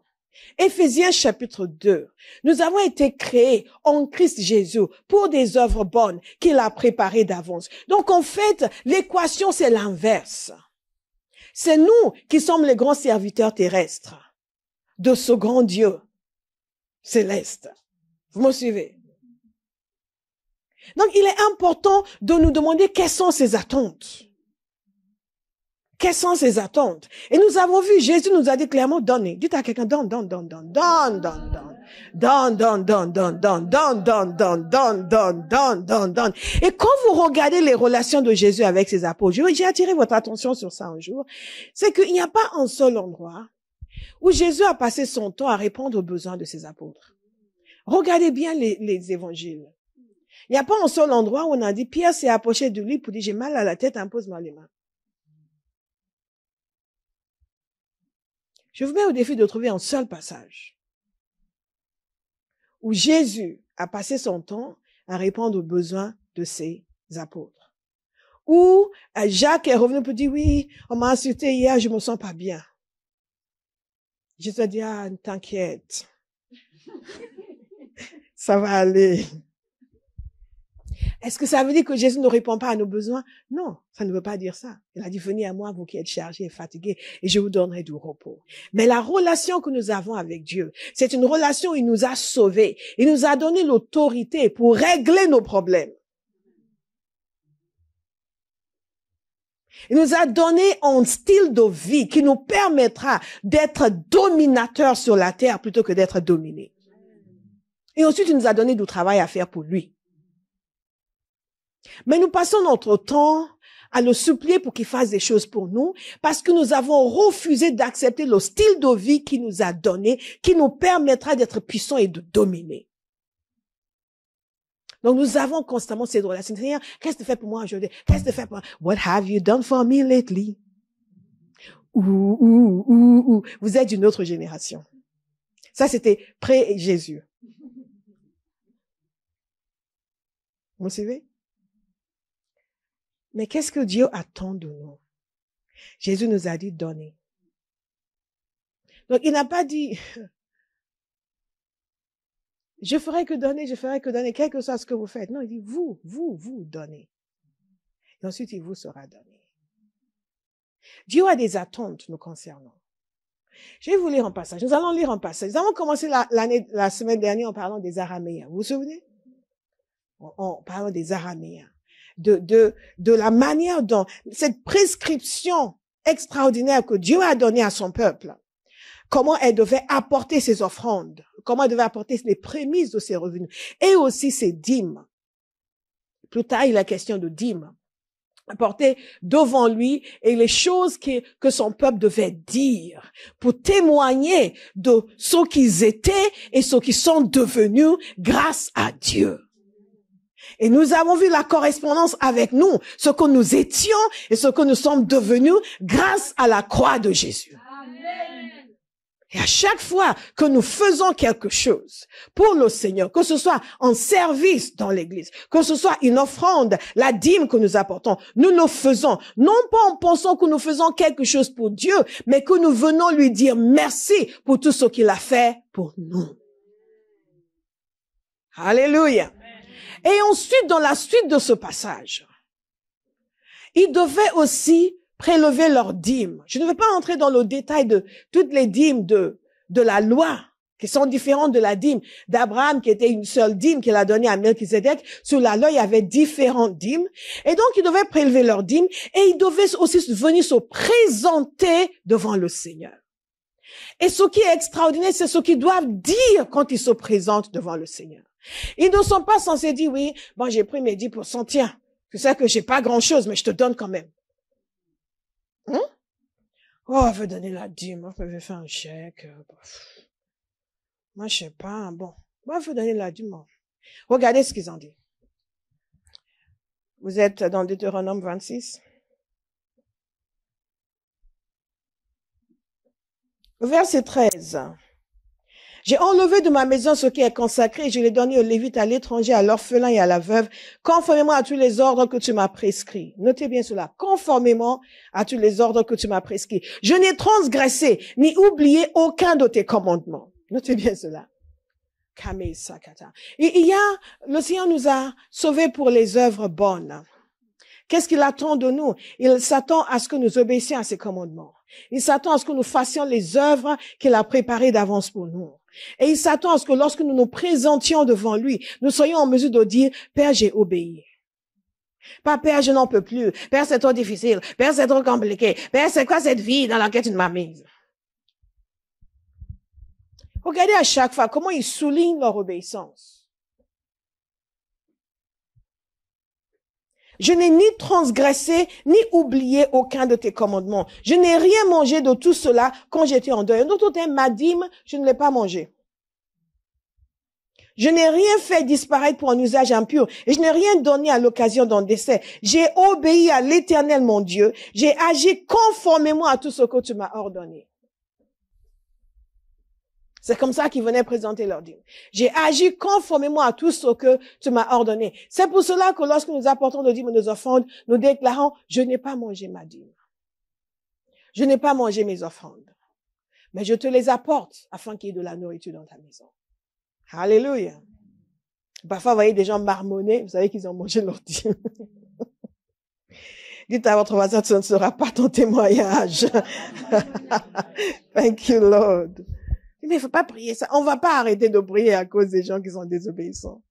[SPEAKER 1] Éphésiens chapitre 2. Nous avons été créés en Christ Jésus pour des œuvres bonnes qu'il a préparées d'avance. Donc en fait, l'équation, c'est l'inverse. C'est nous qui sommes les grands serviteurs terrestres de ce grand Dieu céleste. Vous me suivez Donc il est important de nous demander quelles sont ses attentes. Quelles sont ses attentes Et nous avons vu, Jésus nous a dit clairement, donnez. Dites à quelqu'un, donne, donne, donne, donne, donne, donne, donne. Donne, donne, donne, donne, donne, donne, donne, donne, donne, Et quand vous regardez les relations de Jésus avec ses apôtres, j'ai attiré votre attention sur ça un jour, c'est qu'il n'y a pas un seul endroit où Jésus a passé son temps à répondre aux besoins de ses apôtres. Regardez bien les, les évangiles. Il n'y a pas un seul endroit où on a dit, Pierre s'est approché de lui pour dire, j'ai mal à la tête, impose-moi les mains. Je vous mets au défi de trouver un seul passage où Jésus a passé son temps à répondre aux besoins de ses apôtres. Où euh, Jacques est revenu pour dire, oui, on m'a insulté hier, je me sens pas bien. Jésus a dit, ah, t'inquiète. Ça va aller. Est-ce que ça veut dire que Jésus ne répond pas à nos besoins Non, ça ne veut pas dire ça. Il a dit, venez à moi, vous qui êtes chargés et fatigués, et je vous donnerai du repos. Mais la relation que nous avons avec Dieu, c'est une relation où il nous a sauvés. Il nous a donné l'autorité pour régler nos problèmes. Il nous a donné un style de vie qui nous permettra d'être dominateurs sur la terre plutôt que d'être dominés. Et ensuite, il nous a donné du travail à faire pour lui. Mais nous passons notre temps à le supplier pour qu'il fasse des choses pour nous, parce que nous avons refusé d'accepter le style de vie qu'il nous a donné, qui nous permettra d'être puissants et de dominer. Donc nous avons constamment ces relations. Seigneur, qu'est-ce que tu fais pour moi aujourd'hui? Qu'est-ce que tu fais pour moi? What have you done for me lately? Vous êtes d'une autre génération. Ça, c'était près jésus Vous me suivez? Mais qu'est-ce que Dieu attend de nous Jésus nous a dit donner. Donc il n'a pas dit, je ferai que donner, je ferai que donner, quel que soit ce que vous faites. Non, il dit, vous, vous, vous donnez. Et ensuite, il vous sera donné. Dieu a des attentes nous concernant. Je vais vous lire en passage. Nous allons lire en passage. Nous avons commencé la, semaine dernière en parlant des Araméens. Vous vous souvenez? en parlant des Araméens de, de, de la manière dont cette prescription extraordinaire que Dieu a donnée à son peuple, comment elle devait apporter ses offrandes, comment elle devait apporter les prémices de ses revenus et aussi ses dîmes. Plus tard, il y a la question de dîmes apporter devant lui et les choses que, que son peuple devait dire pour témoigner de ce qu'ils étaient et ce qu'ils sont devenus grâce à Dieu. Et nous avons vu la correspondance avec nous, ce que nous étions et ce que nous sommes devenus grâce à la croix de Jésus. Et à chaque fois que nous faisons quelque chose pour le Seigneur, que ce soit en service dans l'Église, que ce soit une offrande, la dîme que nous apportons, nous nous faisons, non pas en pensant que nous faisons quelque chose pour Dieu, mais que nous venons lui dire merci pour tout ce qu'il a fait pour nous. Alléluia. Et ensuite, dans la suite de ce passage, ils devaient aussi prélever leurs dîmes. Je ne vais pas entrer dans le détail de toutes les dîmes de, de la loi, qui sont différentes de la dîme d'Abraham, qui était une seule dîme qu'il a donnée à Melchizedek. Sous la loi, il y avait différentes dîmes. Et donc, ils devaient prélever leurs dîmes et ils devaient aussi venir se présenter devant le Seigneur. Et ce qui est extraordinaire, c'est ce qu'ils doivent dire quand ils se présentent devant le Seigneur. Ils ne sont pas censés dire, oui, bon, j'ai pris mes 10%, tiens, tu sais que j'ai pas grand chose, mais je te donne quand même. Hein? Oh, je donner la dîme, je vais faire un chèque. Euh, moi, je sais pas, bon. Moi, je donner la dîme. Regardez ce qu'ils ont dit. Vous êtes dans Deutéronome 26. Verset 13. J'ai enlevé de ma maison ce qui est consacré et je l'ai donné aux Lévites, à l'étranger, à l'orphelin et à la veuve, conformément à tous les ordres que tu m'as prescrits. Notez bien cela, conformément à tous les ordres que tu m'as prescrits. Je n'ai transgressé ni oublié aucun de tes commandements. Notez bien cela. Et il y a, le Seigneur nous a sauvés pour les œuvres bonnes. Qu'est-ce qu'il attend de nous? Il s'attend à ce que nous obéissions à ses commandements. Il s'attend à ce que nous fassions les œuvres qu'il a préparées d'avance pour nous. Et il s'attend à ce que lorsque nous nous présentions devant lui, nous soyons en mesure de dire, Père, j'ai obéi. Pas Père, je n'en peux plus. Père, c'est trop difficile. Père, c'est trop compliqué. Père, c'est quoi cette vie dans laquelle tu m'as mise? Regardez à chaque fois comment ils soulignent leur obéissance. Je n'ai ni transgressé, ni oublié aucun de tes commandements. Je n'ai rien mangé de tout cela quand j'étais en deuil. En d'autres ma dîme, je ne l'ai pas mangé. Je n'ai rien fait disparaître pour un usage impur et je n'ai rien donné à l'occasion d'un décès. J'ai obéi à l'éternel mon Dieu. J'ai agi conformément à tout ce que tu m'as ordonné. C'est comme ça qu'ils venaient présenter leur dîme. J'ai agi conformément à tout ce que tu m'as ordonné. C'est pour cela que lorsque nous apportons nos dîmes et nos offrandes, nous déclarons, je n'ai pas mangé ma dîme. Je n'ai pas mangé mes offrandes. Mais je te les apporte afin qu'il y ait de la nourriture dans ta maison. Alléluia. Parfois, vous voyez des gens marmonner, vous savez qu'ils ont mangé leur dîme. Dites à votre voisin, ce ne sera pas ton témoignage. Thank you, Lord. Mais il faut pas prier ça. On va pas arrêter de prier à cause des gens qui sont désobéissants.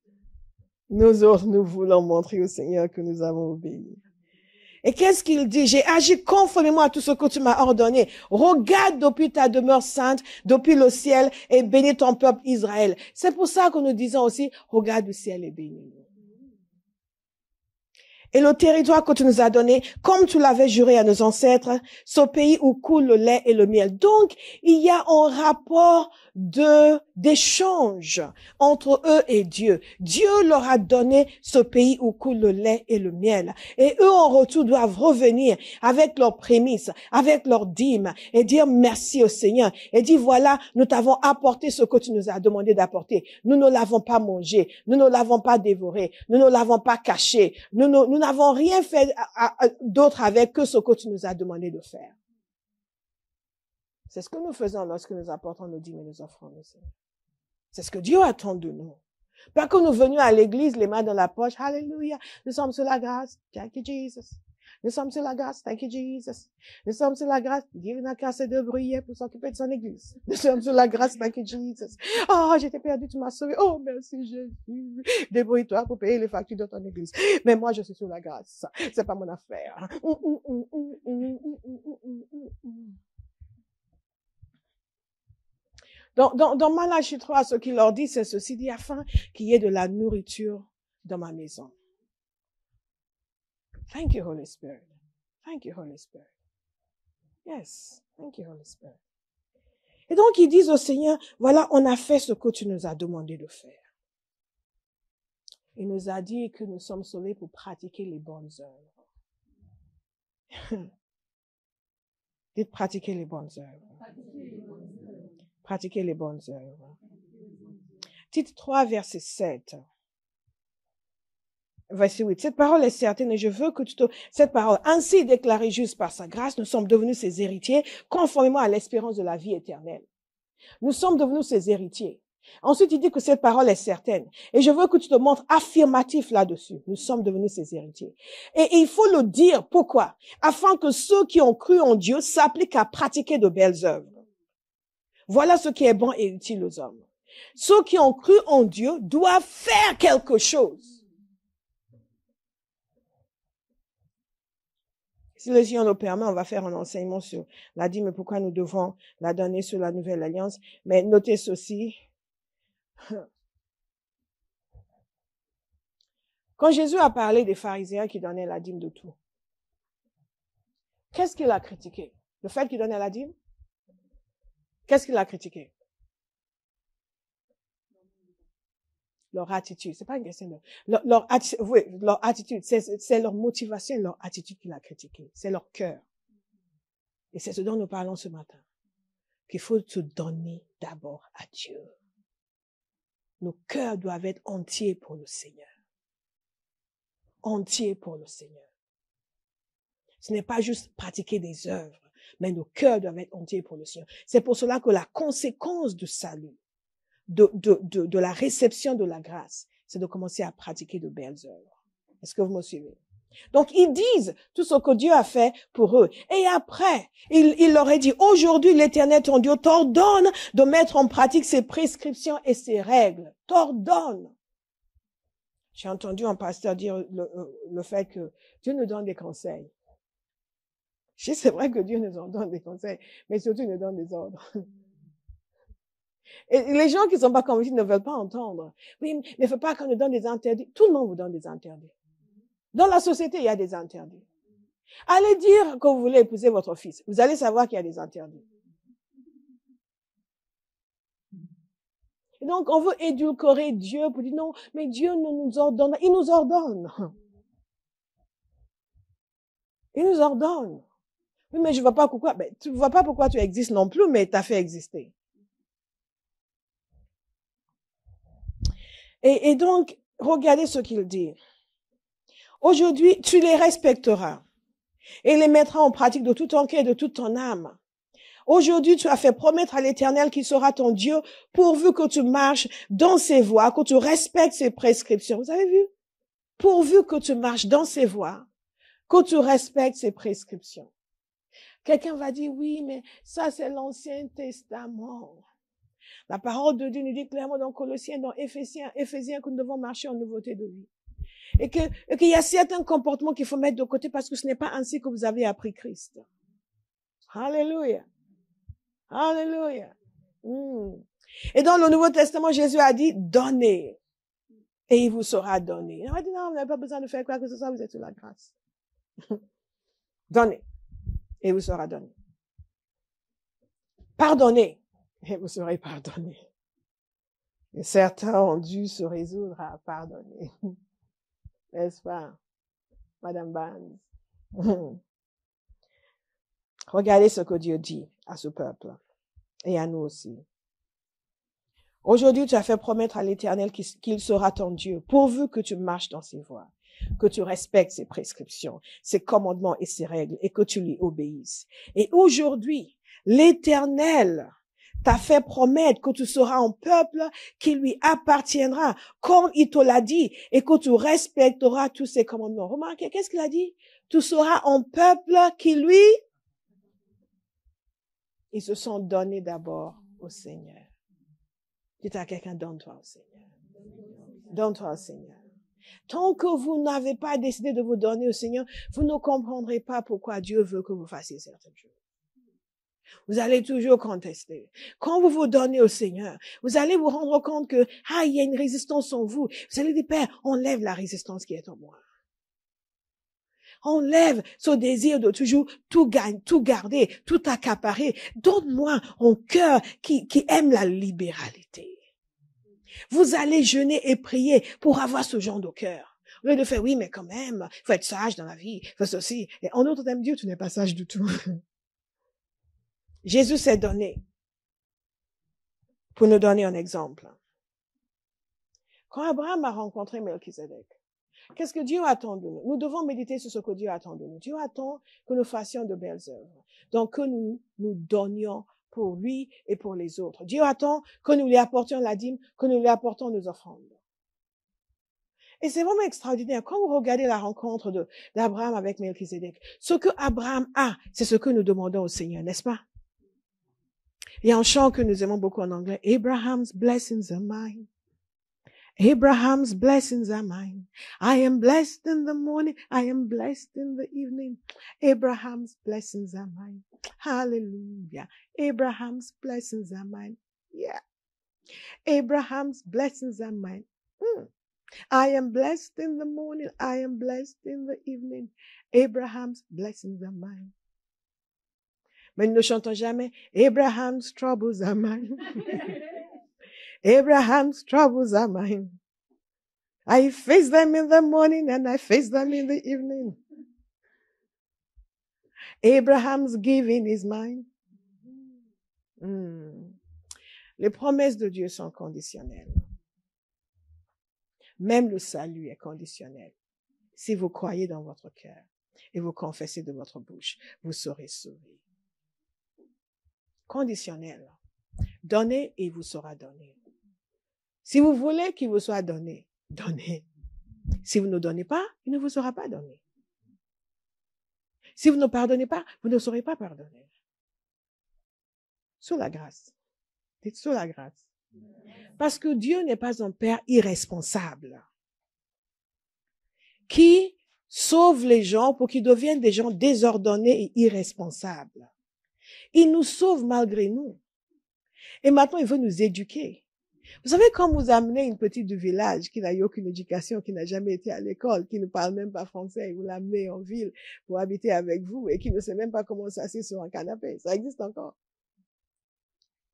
[SPEAKER 1] Nous autres, nous voulons montrer au Seigneur que nous avons obéi. Et qu'est-ce qu'il dit J'ai agi conformément à tout ce que tu m'as ordonné. Regarde depuis ta demeure sainte, depuis le ciel, et bénis ton peuple Israël. C'est pour ça que nous disons aussi, regarde le ciel et bénis-nous et le territoire que tu nous as donné, comme tu l'avais juré à nos ancêtres, ce pays où coule le lait et le miel. Donc, il y a un rapport de d'échange entre eux et Dieu. Dieu leur a donné ce pays où coule le lait et le miel. Et eux, en retour, doivent revenir avec leurs prémices, avec leurs dîmes, et dire merci au Seigneur. Et dire, voilà, nous t'avons apporté ce que tu nous as demandé d'apporter. Nous ne l'avons pas mangé, nous ne l'avons pas dévoré, nous ne l'avons pas caché, nous, nous, n'avons rien fait d'autre avec que ce que tu nous as demandé de faire. C'est ce que nous faisons lorsque nous apportons nos dîmes et nos offrandes C'est ce que Dieu attend de nous. Pas que nous venions à l'église les mains dans la poche. Alléluia. Nous sommes sous la grâce. Thank you, Jesus. Nous sommes sur la grâce. Thank you, Jesus. Nous sommes sur la grâce. Dieu n'a qu'à se débrouiller pour s'occuper de son église. Nous sommes sur la grâce. Thank you, Jesus. Oh, j'étais perdu, tu m'as sauvé. Oh, merci, Jésus. Débrouille-toi pour payer les factures de ton église. Mais moi, je suis sur la grâce. C'est pas mon affaire. Dans, dans, dans Malachie 3, ce qu'il leur dit, c'est ceci, dit afin qu'il y ait de la nourriture dans ma maison. Thank you, Holy Spirit. Thank you, Holy Spirit. Yes. Thank you, Holy Spirit. Et donc, ils disent au Seigneur, voilà, on a fait ce que tu nous as demandé de faire. Il nous a dit que nous sommes sauvés pour pratiquer les bonnes œuvres. Dites pratiquer les bonnes œuvres. Pratiquer les bonnes œuvres. Titre 3, verset 7. Voici, oui, Cette parole est certaine et je veux que tu te... Cette parole, ainsi déclarée juste par sa grâce, nous sommes devenus ses héritiers conformément à l'espérance de la vie éternelle. Nous sommes devenus ses héritiers. Ensuite, il dit que cette parole est certaine. Et je veux que tu te montres affirmatif là-dessus. Nous sommes devenus ses héritiers. Et il faut le dire. Pourquoi? Afin que ceux qui ont cru en Dieu s'appliquent à pratiquer de belles œuvres. Voilà ce qui est bon et utile aux hommes. Ceux qui ont cru en Dieu doivent faire quelque chose. Si le Seigneur le permet, on va faire un enseignement sur la dîme et pourquoi nous devons la donner sur la nouvelle alliance. Mais notez ceci. Quand Jésus a parlé des pharisiens qui donnaient la dîme de tout, qu'est-ce qu'il a critiqué? Le fait qu'ils donnaient la dîme? Qu'est-ce qu'il a critiqué? leur attitude. C'est pas une question de leur, leur, atti... oui, leur attitude. C'est leur motivation, leur attitude qu'il a critiqué. C'est leur cœur. Et c'est ce dont nous parlons ce matin. Qu'il faut se donner d'abord à Dieu. Nos cœurs doivent être entiers pour le Seigneur. Entiers pour le Seigneur. Ce n'est pas juste pratiquer des œuvres, mais nos cœurs doivent être entiers pour le Seigneur. C'est pour cela que la conséquence du salut, de, de, de, de la réception de la grâce, c'est de commencer à pratiquer de belles œuvres. Est-ce que vous me suivez? Donc ils disent tout ce que Dieu a fait pour eux. Et après, il, il leur a dit, aujourd'hui l'Éternel, ton Dieu, t'ordonne de mettre en pratique ses prescriptions et ses règles. T'ordonne. J'ai entendu un pasteur dire le, euh, fait que Dieu nous donne des conseils. c'est vrai que Dieu nous en donne des conseils, mais surtout il nous donne des ordres. Et les gens qui ne sont pas convicts ne veulent pas entendre. Oui, mais ne faut pas qu'on nous donne des interdits. Tout le monde vous donne des interdits. Dans la société, il y a des interdits. Allez dire que vous voulez épouser votre fils. Vous allez savoir qu'il y a des interdits. donc, on veut édulcorer Dieu pour dire non, mais Dieu ne nous ordonne. Il nous ordonne. Il nous ordonne. Oui, mais je ne vois pas pourquoi, Tu ben, tu vois pas pourquoi tu existes non plus, mais as fait exister. Et, donc, regardez ce qu'il dit. Aujourd'hui, tu les respecteras et les mettras en pratique de tout ton cœur et de toute ton âme. Aujourd'hui, tu as fait promettre à l'Éternel qu'il sera ton Dieu, pourvu que tu marches dans ses voies, que tu respectes ses prescriptions. Vous avez vu Pourvu que tu marches dans ses voies, que tu respectes ses prescriptions. Quelqu'un va dire, oui, mais ça c'est l'Ancien Testament. La parole de Dieu nous dit clairement dans Colossiens, dans Éphésiens, Éphésiens que nous devons marcher en nouveauté de vie. Et que, qu'il y a certains comportements qu'il faut mettre de côté parce que ce n'est pas ainsi que vous avez appris Christ. Alléluia. Alléluia. Hmm. Et dans le Nouveau Testament, Jésus a dit, donnez. Et il vous sera donné. Il a dit, non, vous n'avez pas besoin de faire quoi que ce soit, vous êtes sous la grâce. donnez. Et il vous sera donné. Pardonnez et vous serez pardonné. Et certains ont dû se résoudre à pardonner. N'est-ce pas, Madame Barnes? Regardez ce que Dieu dit à ce peuple et à nous aussi. Aujourd'hui, tu as fait promettre à l'Éternel qu'il sera ton Dieu, pourvu que tu marches dans ses voies, que tu respectes ses prescriptions, ses commandements et ses règles, et que tu lui obéisses. Et aujourd'hui, l'Éternel t'a fait promettre que tu seras un peuple qui lui appartiendra, comme il te l'a dit, et que tu respecteras tous ses commandements. Remarquez, qu'est-ce qu'il a dit? Tu seras un peuple qui lui, ils se sont donnés d'abord au Seigneur. Dites à quelqu'un, donne-toi au Seigneur. Donne-toi au Seigneur. Tant que vous n'avez pas décidé de vous donner au Seigneur, vous ne comprendrez pas pourquoi Dieu veut que vous fassiez certaines choses. Vous allez toujours contester. Quand vous vous donnez au Seigneur, vous allez vous rendre compte que, ah, il y a une résistance en vous. Vous allez dire, Père, enlève la résistance qui est en moi. Enlève ce désir de toujours tout gagner, tout garder, tout accaparer. Donne-moi un cœur qui, qui aime la libéralité. Vous allez jeûner et prier pour avoir ce genre de cœur. Au lieu de faire, oui, mais quand même, faut être sage dans la vie, faut ceci. Et en autre terme, Dieu, tu n'es pas sage du tout. Jésus s'est donné pour nous donner un exemple. Quand Abraham a rencontré Melchizedek, qu'est-ce que Dieu attend de nous? Nous devons méditer sur ce que Dieu attend de nous. Dieu attend que nous fassions de belles œuvres. Donc, que nous nous donnions pour lui et pour les autres. Dieu attend que nous lui apportions la dîme, que nous lui apportions nos offrandes. Et c'est vraiment extraordinaire. Quand vous regardez la rencontre d'Abraham avec Melchizedek, ce que Abraham a, c'est ce que nous demandons au Seigneur, n'est-ce pas? Il y a un chant que nous aimons beaucoup en anglais. Abraham's blessings are mine. Abraham's blessings are mine. I am blessed in the morning. I am blessed in the evening. Abraham's blessings are mine. Hallelujah. Abraham's blessings are mine. Yeah. Abraham's blessings are mine. Mm. I am blessed in the morning. I am blessed in the evening. Abraham's blessings are mine. mais nous ne chantons jamais Abraham's troubles are mine. Abraham's troubles are mine. I face them in the morning and I face them in the evening. Abraham's giving is mine. Hmm. Les promesses de Dieu sont conditionnelles. Même le salut est conditionnel. Si vous croyez dans votre cœur et vous confessez de votre bouche, vous serez sauvé conditionnel. Donnez et il vous sera donné. Si vous voulez qu'il vous soit donné, donnez. Si vous ne donnez pas, il ne vous sera pas donné. Si vous ne pardonnez pas, vous ne serez pas pardonné. Sous la grâce. Dites sous la grâce. Parce que Dieu n'est pas un Père irresponsable qui sauve les gens pour qu'ils deviennent des gens désordonnés et irresponsables. Il nous sauve malgré nous. Et maintenant, il veut nous éduquer. Vous savez, quand vous amenez une petite du village qui n'a eu aucune éducation, qui n'a jamais été à l'école, qui ne parle même pas français, vous l'amenez en ville pour habiter avec vous et qui ne sait même pas comment s'asseoir sur un canapé, ça existe encore.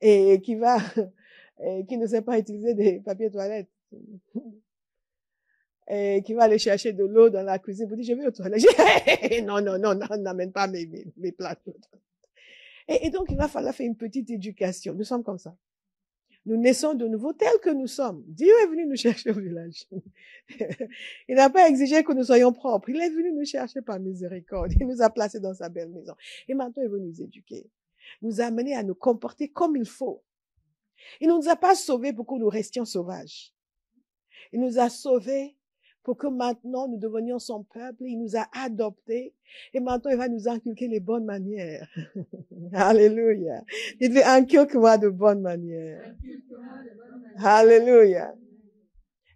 [SPEAKER 1] Et qui va, qui ne sait pas utiliser des papiers toilettes. Et qui va aller chercher de l'eau dans la cuisine, vous dites, je vais aux toilettes. non, non, non, non, n'amène pas mes, mes, mes plateaux. Et, donc, il va falloir faire une petite éducation. Nous sommes comme ça. Nous naissons de nouveau tels que nous sommes. Dieu est venu nous chercher au village. il n'a pas exigé que nous soyons propres. Il est venu nous chercher par miséricorde. Il nous a placés dans sa belle maison. Et maintenant, il veut nous éduquer, nous amener à nous comporter comme il faut. Il ne nous a pas sauvés pour que nous restions sauvages. Il nous a sauvés pour que maintenant nous devenions son peuple. Il nous a adoptés et maintenant il va nous inculquer les bonnes manières. Alléluia. Il dit, inculque-moi de bonnes manières. Alléluia.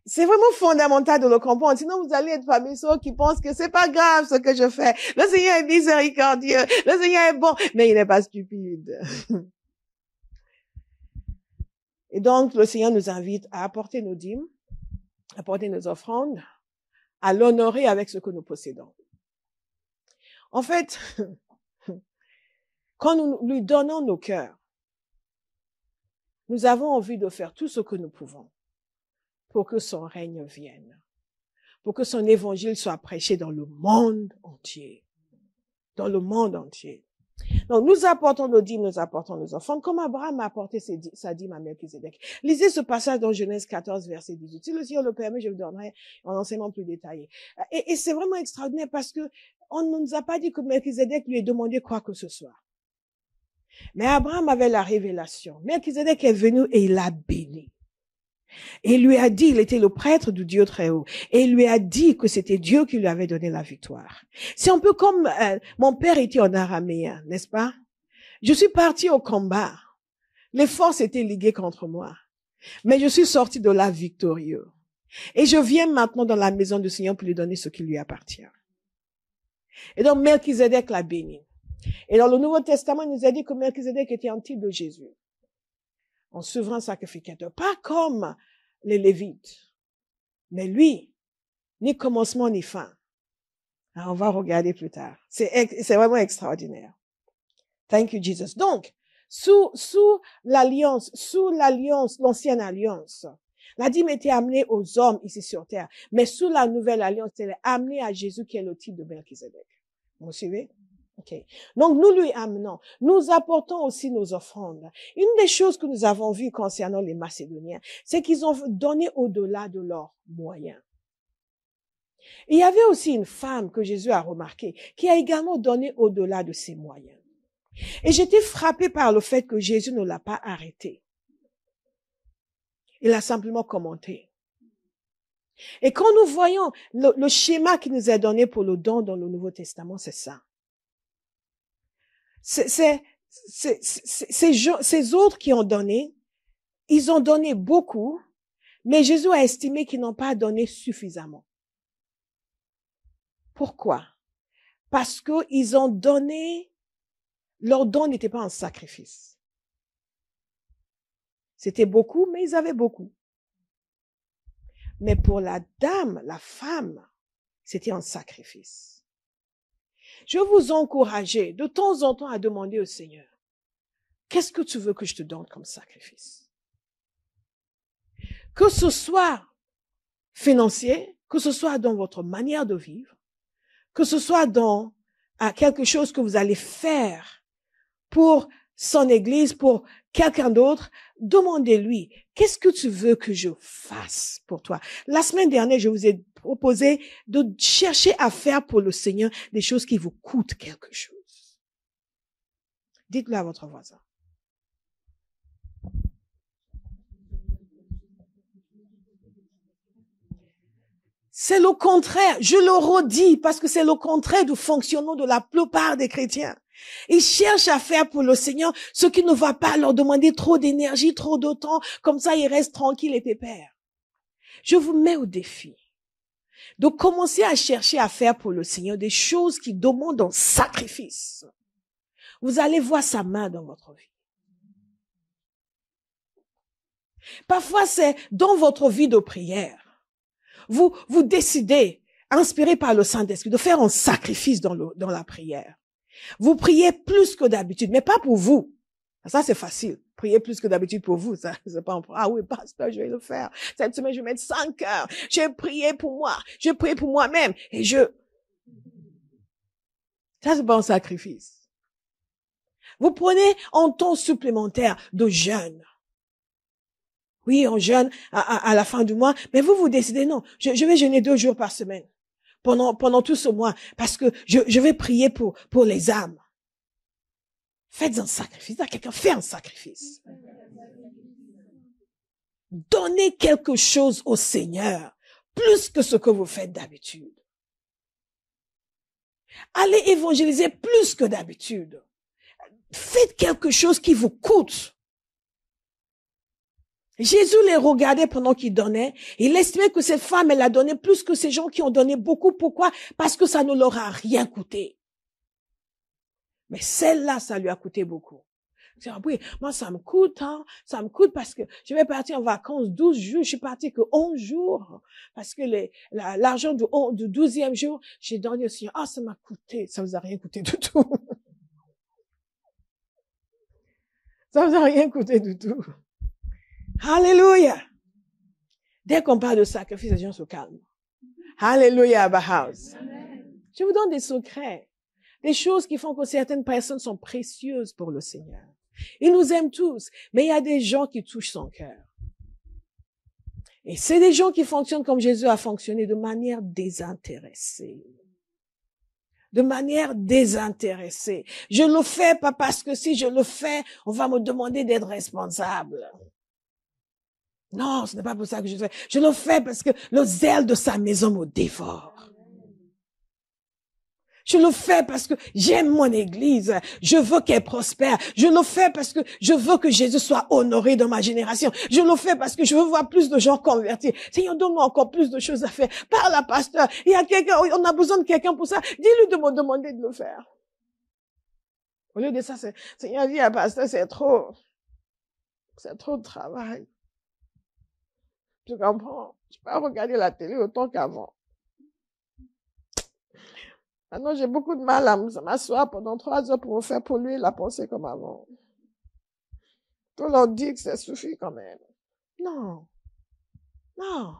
[SPEAKER 1] C'est vraiment fondamental de le comprendre. Sinon, vous allez être parmi ceux qui pensent que c'est pas grave ce que je fais. Le Seigneur est miséricordieux. Le Seigneur est bon. Mais il n'est pas stupide. Et donc, le Seigneur nous invite à apporter nos dîmes, à apporter nos offrandes, à l'honorer avec ce que nous possédons. En fait, quand nous lui donnons nos cœurs, nous avons envie de faire tout ce que nous pouvons pour que son règne vienne, pour que son évangile soit prêché dans le monde entier, dans le monde entier. Donc, nous apportons nos dîmes, nous apportons nos enfants, comme Abraham a apporté sa dîme à Melchizedek. Lisez ce passage dans Genèse 14, verset 18. Si le Seigneur le permet, je vous donnerai un enseignement plus détaillé. Et, c'est vraiment extraordinaire parce que on ne nous a pas dit que Melchizedek lui ait demandé quoi que ce soit. Mais Abraham avait la révélation. Melchizedek est venu et il a béni. Et il lui a dit, il était le prêtre du Dieu très haut. Et il lui a dit que c'était Dieu qui lui avait donné la victoire. C'est un peu comme euh, mon père était en araméen, n'est-ce pas Je suis parti au combat. Les forces étaient liguées contre moi. Mais je suis sorti de là victorieux. Et je viens maintenant dans la maison du Seigneur pour lui donner ce qui lui appartient. Et donc Melchizedek l'a béni. Et dans le Nouveau Testament, il nous a dit que Melchizedek était un type de Jésus en souverain sacrificateur, pas comme les Lévites. Mais lui, ni commencement ni fin. on va regarder plus tard. C'est vraiment extraordinaire. Thank you, Jesus. Donc, sous, sous l'alliance, sous l'alliance, l'ancienne alliance, la dîme était amenée aux hommes ici sur terre, mais sous la nouvelle alliance, elle est amenée à Jésus qui est le type de Melchizedek. Vous me suivez? Donc nous lui amenons, nous apportons aussi nos offrandes. Une des choses que nous avons vues concernant les Macédoniens, c'est qu'ils ont donné au-delà de leurs moyens. Il y avait aussi une femme que Jésus a remarquée, qui a également donné au-delà de ses moyens. Et j'étais frappée par le fait que Jésus ne l'a pas arrêtée. Il a simplement commenté. Et quand nous voyons le, schéma qui nous est donné pour le don dans le Nouveau Testament, c'est ça c'est, ces, ces autres qui ont donné, ils ont donné beaucoup, mais Jésus a estimé qu'ils n'ont pas donné suffisamment. Pourquoi? Parce qu'ils ont donné, leur don n'était pas un sacrifice. C'était beaucoup, mais ils avaient beaucoup. Mais pour la dame, la femme, c'était un sacrifice. Je vous encourager de temps en temps à demander au Seigneur, qu'est-ce que tu veux que je te donne comme sacrifice? Que ce soit financier, que ce soit dans votre manière de vivre, que ce soit dans ah, quelque chose que vous allez faire pour son église, pour quelqu'un d'autre, demandez-lui, qu'est-ce que tu veux que je fasse pour toi? La semaine dernière, je vous ai proposer de chercher à faire pour le Seigneur des choses qui vous coûtent quelque chose. Dites-le à votre voisin. C'est le contraire, je le redis, parce que c'est le contraire du fonctionnement de la plupart des chrétiens. Ils cherchent à faire pour le Seigneur ce qui ne va pas leur demander trop d'énergie, trop de temps, comme ça ils restent tranquilles et pépères. Je vous mets au défi de commencer à chercher à faire pour le Seigneur des choses qui demandent un sacrifice. Vous allez voir sa main dans votre vie. Parfois, c'est dans votre vie de prière. Vous, vous décidez, inspiré par le Saint-Esprit, de faire un sacrifice dans, dans la prière. Vous priez plus que d'habitude, mais pas pour vous. Ça, c'est facile prier plus que d'habitude pour vous. Ça, c'est pas Ah oui, pasteur, je vais le faire. Cette semaine, je vais mettre heures. Je vais prier pour moi. J'ai prié pour moi-même. Et je... Ça, c'est pas un sacrifice. Vous prenez un temps supplémentaire de jeûne. Oui, on jeûne à, la fin du mois, mais vous, vous décidez, non, je, je vais jeûner deux jours par semaine pendant, pendant tout ce mois parce que je, je vais prier pour, pour les âmes. Faites un sacrifice. Faites quelqu'un un sacrifice. Donnez quelque chose au Seigneur, plus que ce que vous faites d'habitude. Allez évangéliser plus que d'habitude. Faites quelque chose qui vous coûte. Jésus les regardait pendant qu'il donnait. Il estimait que cette femme, elle a donné plus que ces gens qui ont donné beaucoup. Pourquoi Parce que ça ne leur a rien coûté. Mais celle-là, ça lui a coûté beaucoup. oui, moi, ça me coûte, hein, ça me coûte parce que je vais partir en vacances 12 jours, je suis partie que 11 jours, parce que l'argent du, 12e jour, j'ai donné au Seigneur. Ah, ça m'a coûté, ça vous a rien coûté du tout. ça vous a rien coûté du tout. Alléluia. Dès qu'on parle de sacrifice, les gens se calment. Alléluia, Abba House. Je vous donne des secrets des choses qui font que certaines personnes sont précieuses pour le Seigneur. Il nous aime tous, mais il y a des gens qui touchent son cœur. Et c'est des gens qui fonctionnent comme Jésus a fonctionné, de manière désintéressée. De manière désintéressée. Je le fais pas parce que si je le fais, on va me demander d'être responsable. Non, ce n'est pas pour ça que je le fais. Je le fais parce que le zèle de sa maison me dévore. Je le fais parce que j'aime mon église. Je veux qu'elle prospère. Je le fais parce que je veux que Jésus soit honoré dans ma génération. Je le fais parce que je veux voir plus de gens convertis. Seigneur, donne-moi encore plus de choses à faire. Parle à pasteur. Il y a quelqu'un, on a besoin de quelqu'un pour ça. Dis-lui de me demander de le faire. Au lieu de ça, Seigneur, dis à pasteur, c'est trop, c'est trop de travail. Tu comprends? Je peux pas regarder la télé autant qu'avant. Maintenant, ah j'ai beaucoup de mal à m'asseoir pendant trois heures pour faire faire polluer la pensée comme avant. Tout monde dit que ça suffit quand même. Non. Non.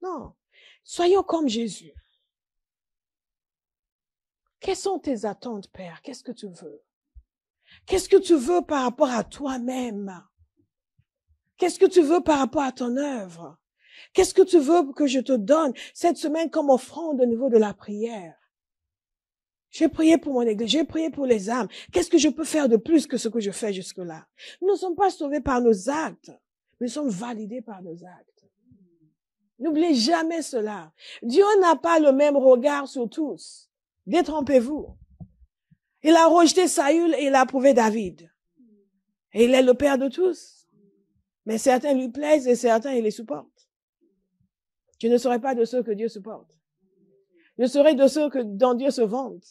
[SPEAKER 1] Non. Soyons comme Jésus. Quelles sont tes attentes, Père? Qu'est-ce que tu veux? Qu'est-ce que tu veux par rapport à toi-même? Qu'est-ce que tu veux par rapport à ton œuvre? Qu'est-ce que tu veux que je te donne cette semaine comme offrande au niveau de la prière? J'ai prié pour mon église, j'ai prié pour les âmes. Qu'est-ce que je peux faire de plus que ce que je fais jusque-là Nous ne sommes pas sauvés par nos actes, nous sommes validés par nos actes. N'oubliez jamais cela. Dieu n'a pas le même regard sur tous. Détrompez-vous. Il a rejeté Saül et il a approuvé David. Et il est le père de tous. Mais certains lui plaisent et certains il les supporte. Je ne serai pas de ceux que Dieu supporte. Je serai de ceux que, dont Dieu se vante.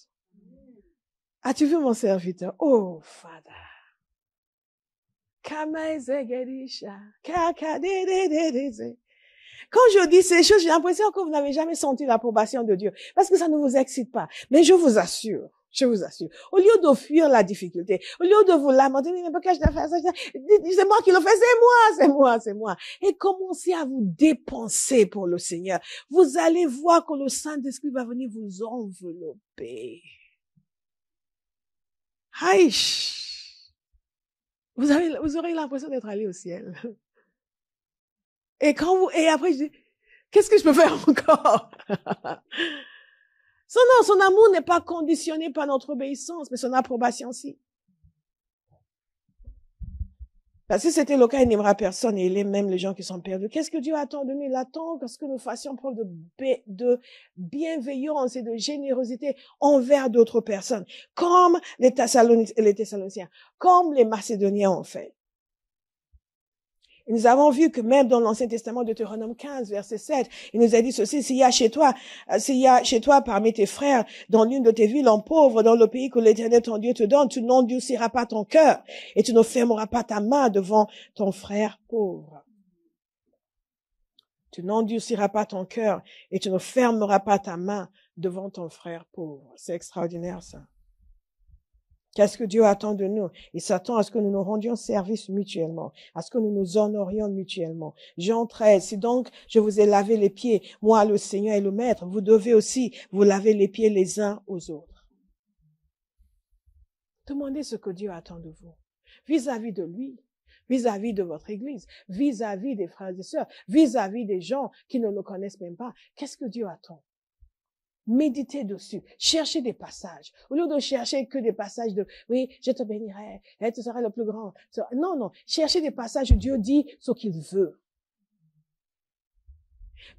[SPEAKER 1] As-tu ah, vu mon serviteur? Oh, Father. Quand je dis ces choses, j'ai l'impression que vous n'avez jamais senti l'approbation de Dieu, parce que ça ne vous excite pas. Mais je vous assure, je vous assure, au lieu de fuir la difficulté, au lieu de vous lamenter, mais pourquoi je dois faire ça, c'est moi qui le fais, c'est moi, c'est moi, c'est moi. Et commencez à vous dépenser pour le Seigneur. Vous allez voir que le Saint-Esprit va venir vous envelopper. Aïe! Vous, avez, vous aurez l'impression d'être allé au ciel. Et quand vous, et après, je dis, qu'est-ce que je peux faire encore? son, son amour n'est pas conditionné par notre obéissance, mais son approbation si. Parce que c'était le cas, il n'aimera personne et il aime même les gens qui sont perdus. Qu'est-ce que Dieu attend de nous? Il attend ce que nous fassions preuve de, de bienveillance et de générosité envers d'autres personnes, comme les, Thessaloniciens, comme les Macédoniens ont fait nous avons vu que même dans l'Ancien Testament, de Deutéronome 15, verset 7, il nous a dit ceci, s'il y a chez toi, euh, s'il y a chez toi parmi tes frères, dans l'une de tes villes, en pauvre, dans le pays que l'Éternel ton Dieu te donne, tu n'endurciras pas ton cœur et tu ne fermeras pas ta main devant ton frère pauvre. Tu n'endurciras pas ton cœur et tu ne fermeras pas ta main devant ton frère pauvre. C'est extraordinaire ça. Qu'est-ce que Dieu attend de nous Il s'attend à ce que nous nous rendions service mutuellement, à ce que nous nous honorions mutuellement. Jean 13, si donc je vous ai lavé les pieds, moi le Seigneur et le Maître, vous devez aussi vous laver les pieds les uns aux autres. Demandez ce que Dieu attend de vous vis-à-vis de lui, vis-à-vis de votre Église, vis-à-vis -vis des frères et sœurs, vis-à-vis des gens qui ne le connaissent même pas. Qu'est-ce que Dieu attend méditer dessus. chercher des passages. Au lieu de chercher que des passages de, oui, je te bénirai, et tu seras le plus grand. Non, non. Chercher des passages où Dieu dit ce qu'il veut.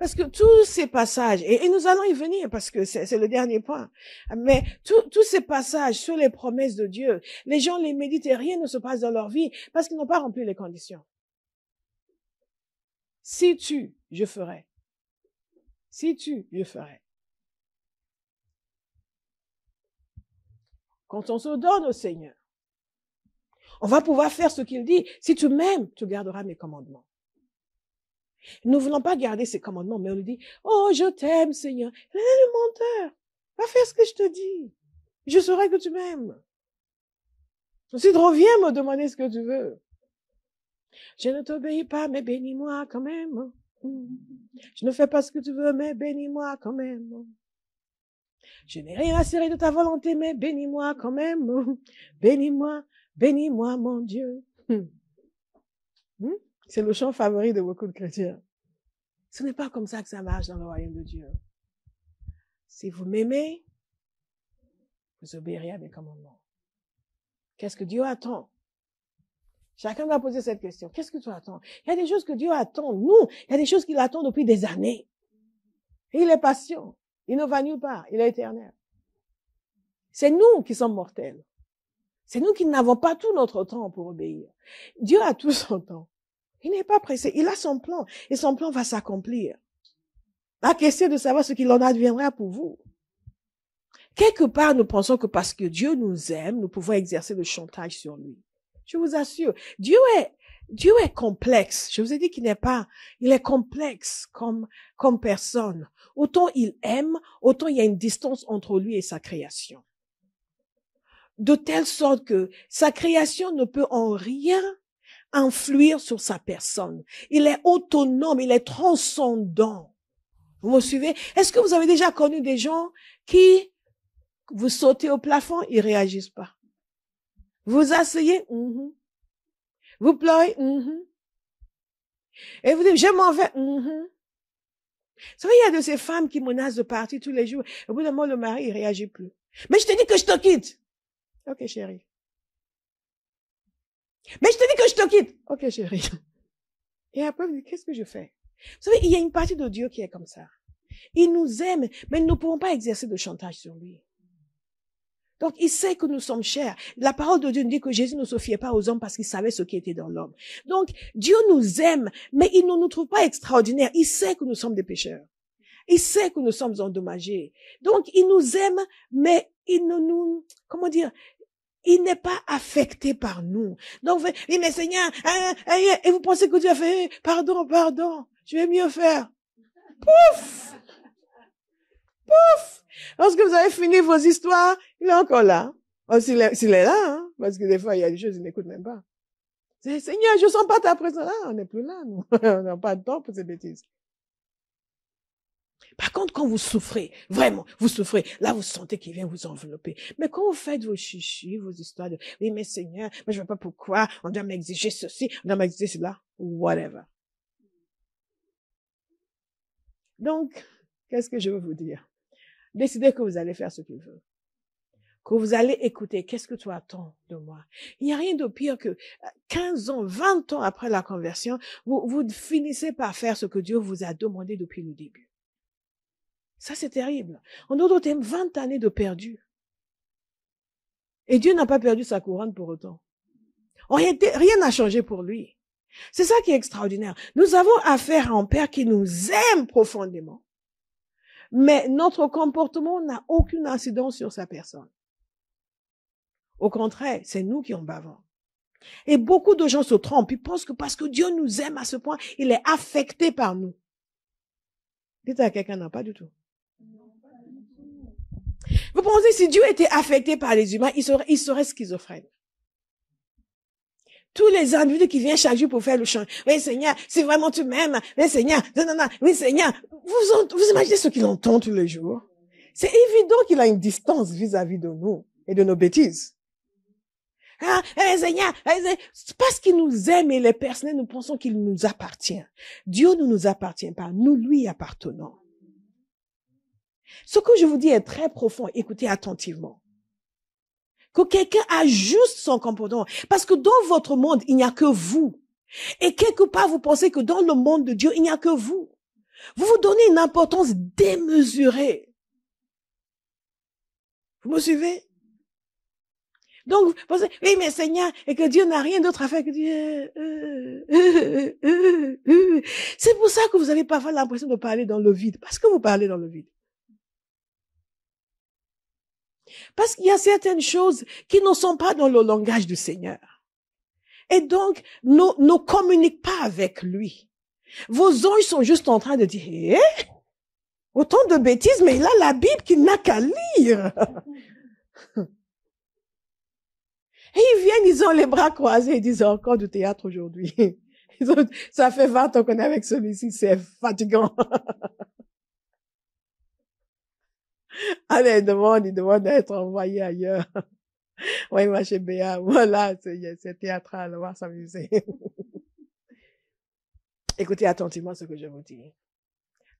[SPEAKER 1] Parce que tous ces passages, et, et, nous allons y venir parce que c'est le dernier point, mais tous ces passages sur les promesses de Dieu, les gens les méditent et rien ne se passe dans leur vie parce qu'ils n'ont pas rempli les conditions. Si tu, je ferai. Si tu, je ferai. quand on se donne au Seigneur, on va pouvoir faire ce qu'il dit. Si tu m'aimes, tu garderas mes commandements. Nous ne voulons pas garder ses commandements, mais on lui dit, oh, je t'aime, Seigneur. Il est le menteur. Va faire ce que je te dis. Je saurai que tu m'aimes. Si tu reviens me demander ce que tu veux. Je ne t'obéis pas, mais bénis-moi quand même. Je ne fais pas ce que tu veux, mais bénis-moi quand même. Je n'ai rien à serrer de ta volonté, mais bénis-moi quand même. Bénis-moi, bénis-moi, mon Dieu. Hmm? Hmm? C'est le chant favori de beaucoup de chrétiens. Ce n'est pas comme ça que ça marche dans le royaume de Dieu. Si vous m'aimez, vous obéirez à mes commandements. Qu'est-ce que Dieu attend Chacun doit poser cette question. Qu'est-ce que tu attends Il y a des choses que Dieu attend, nous. Il y a des choses qu'il attend depuis des années. il est patient. Il ne va nulle part. Il est éternel. C'est nous qui sommes mortels. C'est nous qui n'avons pas tout notre temps pour obéir. Dieu a tout son temps. Il n'est pas pressé. Il a son plan. Et son plan va s'accomplir. La question est de savoir ce qu'il en adviendra pour vous. Quelque part, nous pensons que parce que Dieu nous aime, nous pouvons exercer le chantage sur lui. Je vous assure, Dieu est, Dieu est complexe. Je vous ai dit qu'il n'est pas, il est complexe comme, comme personne. Autant il aime, autant il y a une distance entre lui et sa création. De telle sorte que sa création ne peut en rien influer sur sa personne. Il est autonome, il est transcendant. Vous me suivez Est-ce que vous avez déjà connu des gens qui, vous sautez au plafond, ils réagissent pas. Vous asseyez, mm-hmm. vous pleurez, mm-hmm. et vous dites, je m'en vais. Mm-hmm. Vous savez, il y a de ces femmes qui menacent de partir tous les jours. Au bout d'un moment, le mari, il réagit plus. Mais je te dis que je te quitte. Ok, chérie. Mais je te dis que je te quitte. Ok, chérie. Et après, qu'est-ce que je fais? Vous savez, il y a une partie de Dieu qui est comme ça. Il nous aime, mais nous ne pouvons pas exercer de chantage sur lui. Donc, il sait que nous sommes chers. La parole de Dieu nous dit que Jésus ne se fiait pas aux hommes parce qu'il savait ce qui était dans l'homme. Donc, Dieu nous aime, mais il ne nous trouve pas extraordinaires. Il sait que nous sommes des pécheurs. Il sait que nous sommes endommagés. Donc, il nous aime, mais il ne nous, comment dire, il n'est pas affecté par nous. Donc, oui, mais Seigneur, hein, hein, hein, et vous pensez que Dieu a fait, pardon, pardon, je vais mieux faire. Pouf! Pouf! Lorsque vous avez fini vos histoires, il est encore là. Oh, s'il est, là, hein, parce que des fois, il y a des choses, il n'écoute même pas. Seigneur, je sens pas ta présence. Ah, on n'est plus là, nous. on n'a pas de temps pour ces bêtises. Par contre, quand vous souffrez, vraiment, vous souffrez, là, vous sentez qu'il vient vous envelopper. Mais quand vous faites vos chichis, vos histoires de, oui, mais Seigneur, mais je ne sais pas pourquoi, on doit m'exiger ceci, on doit m'exiger cela, whatever. Donc, qu'est-ce que je veux vous dire? Décidez que vous allez faire ce qu'il veut. Que vous allez écouter. Qu'est-ce que tu attends de moi? Il n'y a rien de pire que 15 euh, ans, 20 ans après la conversion, vous, vous finissez par faire ce que Dieu vous a demandé depuis le début. Ça, c'est terrible. En d'autres termes, 20 années de perdu. Et Dieu n'a pas perdu sa couronne pour autant. rien n'a changé pour lui. C'est ça qui est extraordinaire. Nous avons affaire à un Père qui nous aime profondément, mais notre comportement n'a aucune incidence sur sa personne. Au contraire, c'est nous qui en bavons. Et beaucoup de gens se trompent. Ils pensent que parce que Dieu nous aime à ce point, il est affecté par nous. Dites à quelqu'un, non, pas du tout. Vous pensez, si Dieu était affecté par les humains, il serait, il serait schizophrène tous les individus qui viennent chaque jour pour faire le chant. Oui, Seigneur, si vraiment tu m'aimes, oui, Seigneur, non, non, non, oui, Seigneur. Vous, imaginez ce qu'il entend tous les jours? C'est évident qu'il a une distance vis-à-vis de nous et de nos bêtises. Ah, Seigneur, eh, parce qu'il nous aime et les personnes, nous pensons qu'il nous appartient. Dieu ne nous appartient pas, nous lui appartenons. Ce que je vous dis est très profond, écoutez attentivement que quelqu'un ajuste son comportement. Parce que dans votre monde, il n'y a que vous. Et quelque part, vous pensez que dans le monde de Dieu, il n'y a que vous. Vous vous donnez une importance démesurée. Vous me suivez Donc, vous pensez, oui, mais Seigneur, et que Dieu n'a rien d'autre à faire que Dieu. Euh, euh, euh, C'est pour ça que vous avez parfois l'impression de parler dans le vide, parce que vous parlez dans le vide. Parce qu'il y a certaines choses qui ne sont pas dans le langage du Seigneur. Et donc, nous ne communiquons pas avec lui. Vos anges sont juste en train de dire, eh? autant de bêtises, mais il a la Bible qu'il n'a qu'à lire. Et ils viennent, ils ont les bras croisés, ils disent encore du théâtre aujourd'hui. Ça fait 20 ans qu'on est avec celui-ci, c'est fatigant. Allez, ah, demande, il il d'être envoyé ailleurs. Oui, ma béa, voilà, c'est théâtral, on va s'amuser. Écoutez attentivement ce que je vous dis.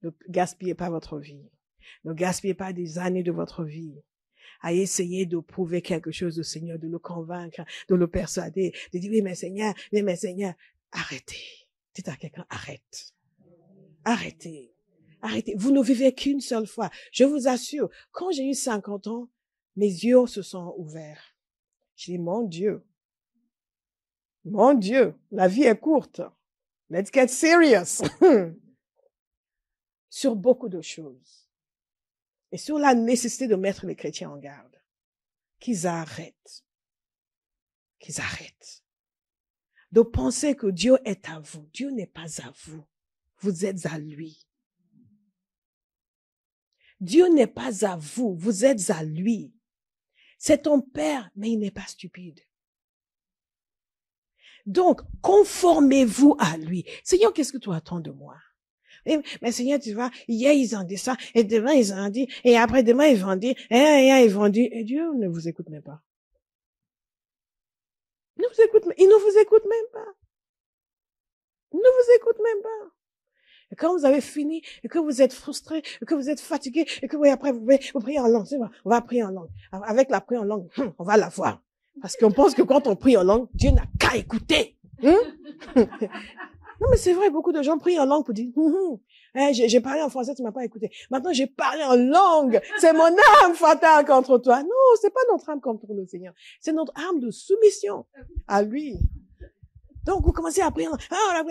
[SPEAKER 1] Ne gaspillez pas votre vie. Ne gaspillez pas des années de votre vie à essayer de prouver quelque chose au Seigneur, de le convaincre, de le persuader, de dire, oui, mais Seigneur, mais, mais Seigneur, arrêtez. Dites à quelqu'un, arrête. Arrêtez. Arrêtez. Vous ne vivez qu'une seule fois. Je vous assure, quand j'ai eu 50 ans, mes yeux se sont ouverts. J'ai dis, mon Dieu. Mon Dieu, la vie est courte. Let's get serious. sur beaucoup de choses. Et sur la nécessité de mettre les chrétiens en garde. Qu'ils arrêtent. Qu'ils arrêtent. De penser que Dieu est à vous. Dieu n'est pas à vous. Vous êtes à lui. Dieu n'est pas à vous, vous êtes à lui. C'est ton Père, mais il n'est pas stupide. Donc, conformez-vous à lui. Seigneur, qu'est-ce que tu attends de moi? mais Seigneur, tu vois, hier ils ont dit ça, et demain ils ont dit, et après demain ils vont dire, et, ils vont et Dieu ne vous écoute même pas. ne vous écoute, il ne vous écoute même pas. Il ne vous écoute même pas. Et quand vous avez fini, et que vous êtes frustré, et que vous êtes fatigué, et que vous, après, vous, priez en langue, on va prier en langue. Avec la prière en langue, hmm, on va la voir. Parce qu'on pense que quand on prie en langue, Dieu n'a qu'à écouter. Hein? non, mais c'est vrai, beaucoup de gens prient en langue pour dire, hmm, hmm. Eh, j'ai parlé en français, tu m'as pas écouté. Maintenant, j'ai parlé en langue. C'est mon âme fatale contre toi. Non, c'est pas notre âme contre le Seigneur. C'est notre âme de soumission à lui. Donc, vous commencez à prier, ah,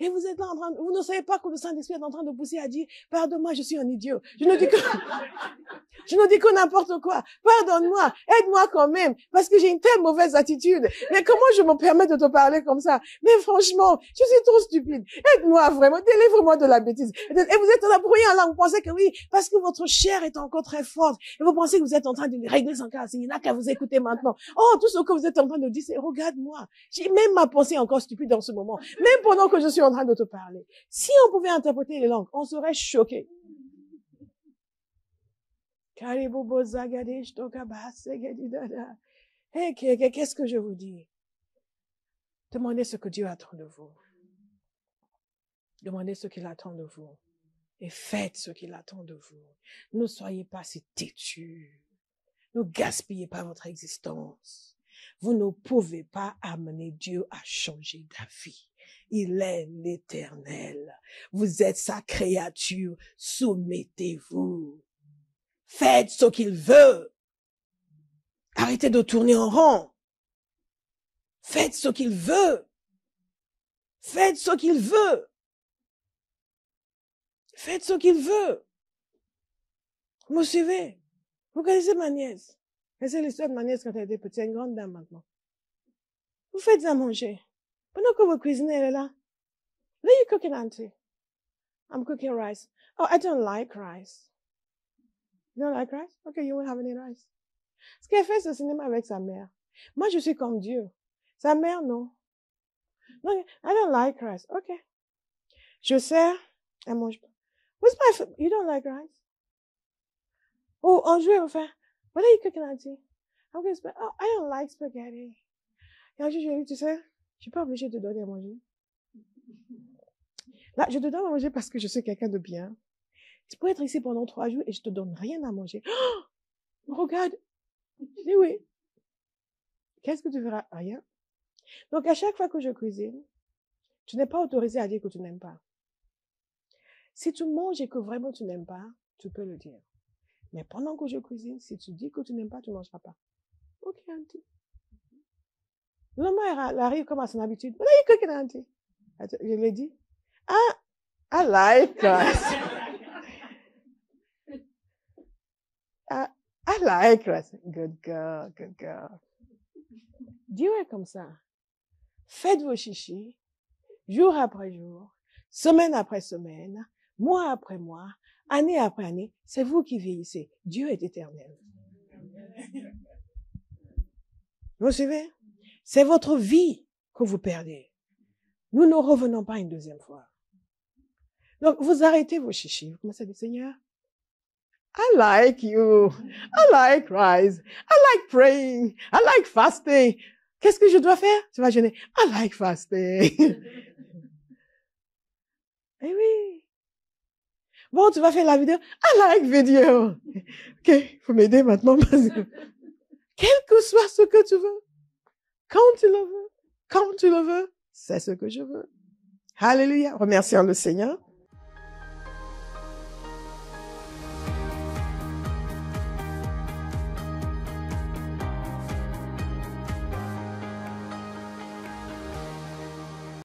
[SPEAKER 1] et vous êtes là en train, vous ne savez pas que le Saint-Esprit est en train de pousser à dire, pardonne-moi, je suis un idiot. Je ne dis que, je ne dis que n'importe quoi. Pardonne-moi, aide-moi quand même, parce que j'ai une telle mauvaise attitude. Mais comment je me permets de te parler comme ça? Mais franchement, je suis trop stupide. Aide-moi vraiment, délivre-moi de la bêtise. Et vous êtes là pour rien, là, vous pensez que oui, parce que votre chair est encore très forte, et vous pensez que vous êtes en train de régler son cas. Il n'y en a qu'à vous écouter maintenant. Oh, tout ce que vous êtes en train de dire, c'est regarde-moi. J'ai même ma pensée est encore stupide en ce moment, même pendant que je suis en train de te parler. Si on pouvait interpréter les langues, on serait choqué. Eh, qu'est-ce que je vous dis? Demandez ce que Dieu attend de vous. Demandez ce qu'il attend de vous. Et faites ce qu'il attend de vous. Ne soyez pas si têtu. Ne gaspillez pas votre existence. Vous ne pouvez pas amener Dieu à changer d'avis. Il est l'éternel. Vous êtes sa créature. Soumettez-vous. Faites ce qu'il veut. Arrêtez de tourner en rond. Faites ce qu'il veut. Faites ce qu'il veut. Faites ce qu'il veut. Vous suivez. Vous connaissez ma nièce. Et c'est l'histoire de ma nièce quand elle était petite, une grande dame maintenant. Vous faites à manger. Pendant que vous cuisinez, elle est là. What are you cooking, auntie? I'm cooking rice. Oh, I don't like rice. You don't like rice? Okay, you won't have any rice. Ce qu'elle fait, c'est cinéma avec sa mère. Moi, je suis comme Dieu. Sa mère, non. Non, I don't like rice. Okay. Je sers, elle mange pas. What's my, you don't like rice? Oh, en jouant, elle What are you cooking, oh, I don't like spaghetti. je dis, tu sais, je suis pas obligée de donner à manger. Là, je te donne à manger parce que je suis quelqu'un de bien. Tu peux être ici pendant trois jours et je te donne rien à manger. Oh, regarde. Je dis oui. Qu'est-ce que tu verras Rien. Donc, à chaque fois que je cuisine, tu n'es pas autorisé à dire que tu n'aimes pas. Si tu manges et que vraiment tu n'aimes pas, tu peux le dire. Mais pendant que je cuisine, si tu dis que tu n'aimes pas, tu ne mangeras pas. Ok, auntie. Le mot arrive comme à son habitude. What are you cooking, auntie? Je lui ai dit, ah, I like rice. ah, I like rice. Good girl, good girl. Dieu est comme ça. Faites vos chichis, jour après jour, semaine après semaine, mois après mois, année après année, c'est vous qui vieillissez. Dieu est éternel. Vous suivez C'est votre vie que vous perdez. Nous ne revenons pas une deuxième fois. Donc, vous arrêtez vos chichis. Vous commencez à dire, Seigneur, I like you. I like rise. I like praying. I like fasting. Qu'est-ce que je dois faire? Tu vas jeûner. I like fasting. eh oui. Bon, tu vas faire la vidéo. I ah, like vidéo. OK, faut m'aider maintenant quel que soit ce que tu veux, quand tu le veux, quand tu le veux, c'est ce que je veux. Alléluia. Remercions le Seigneur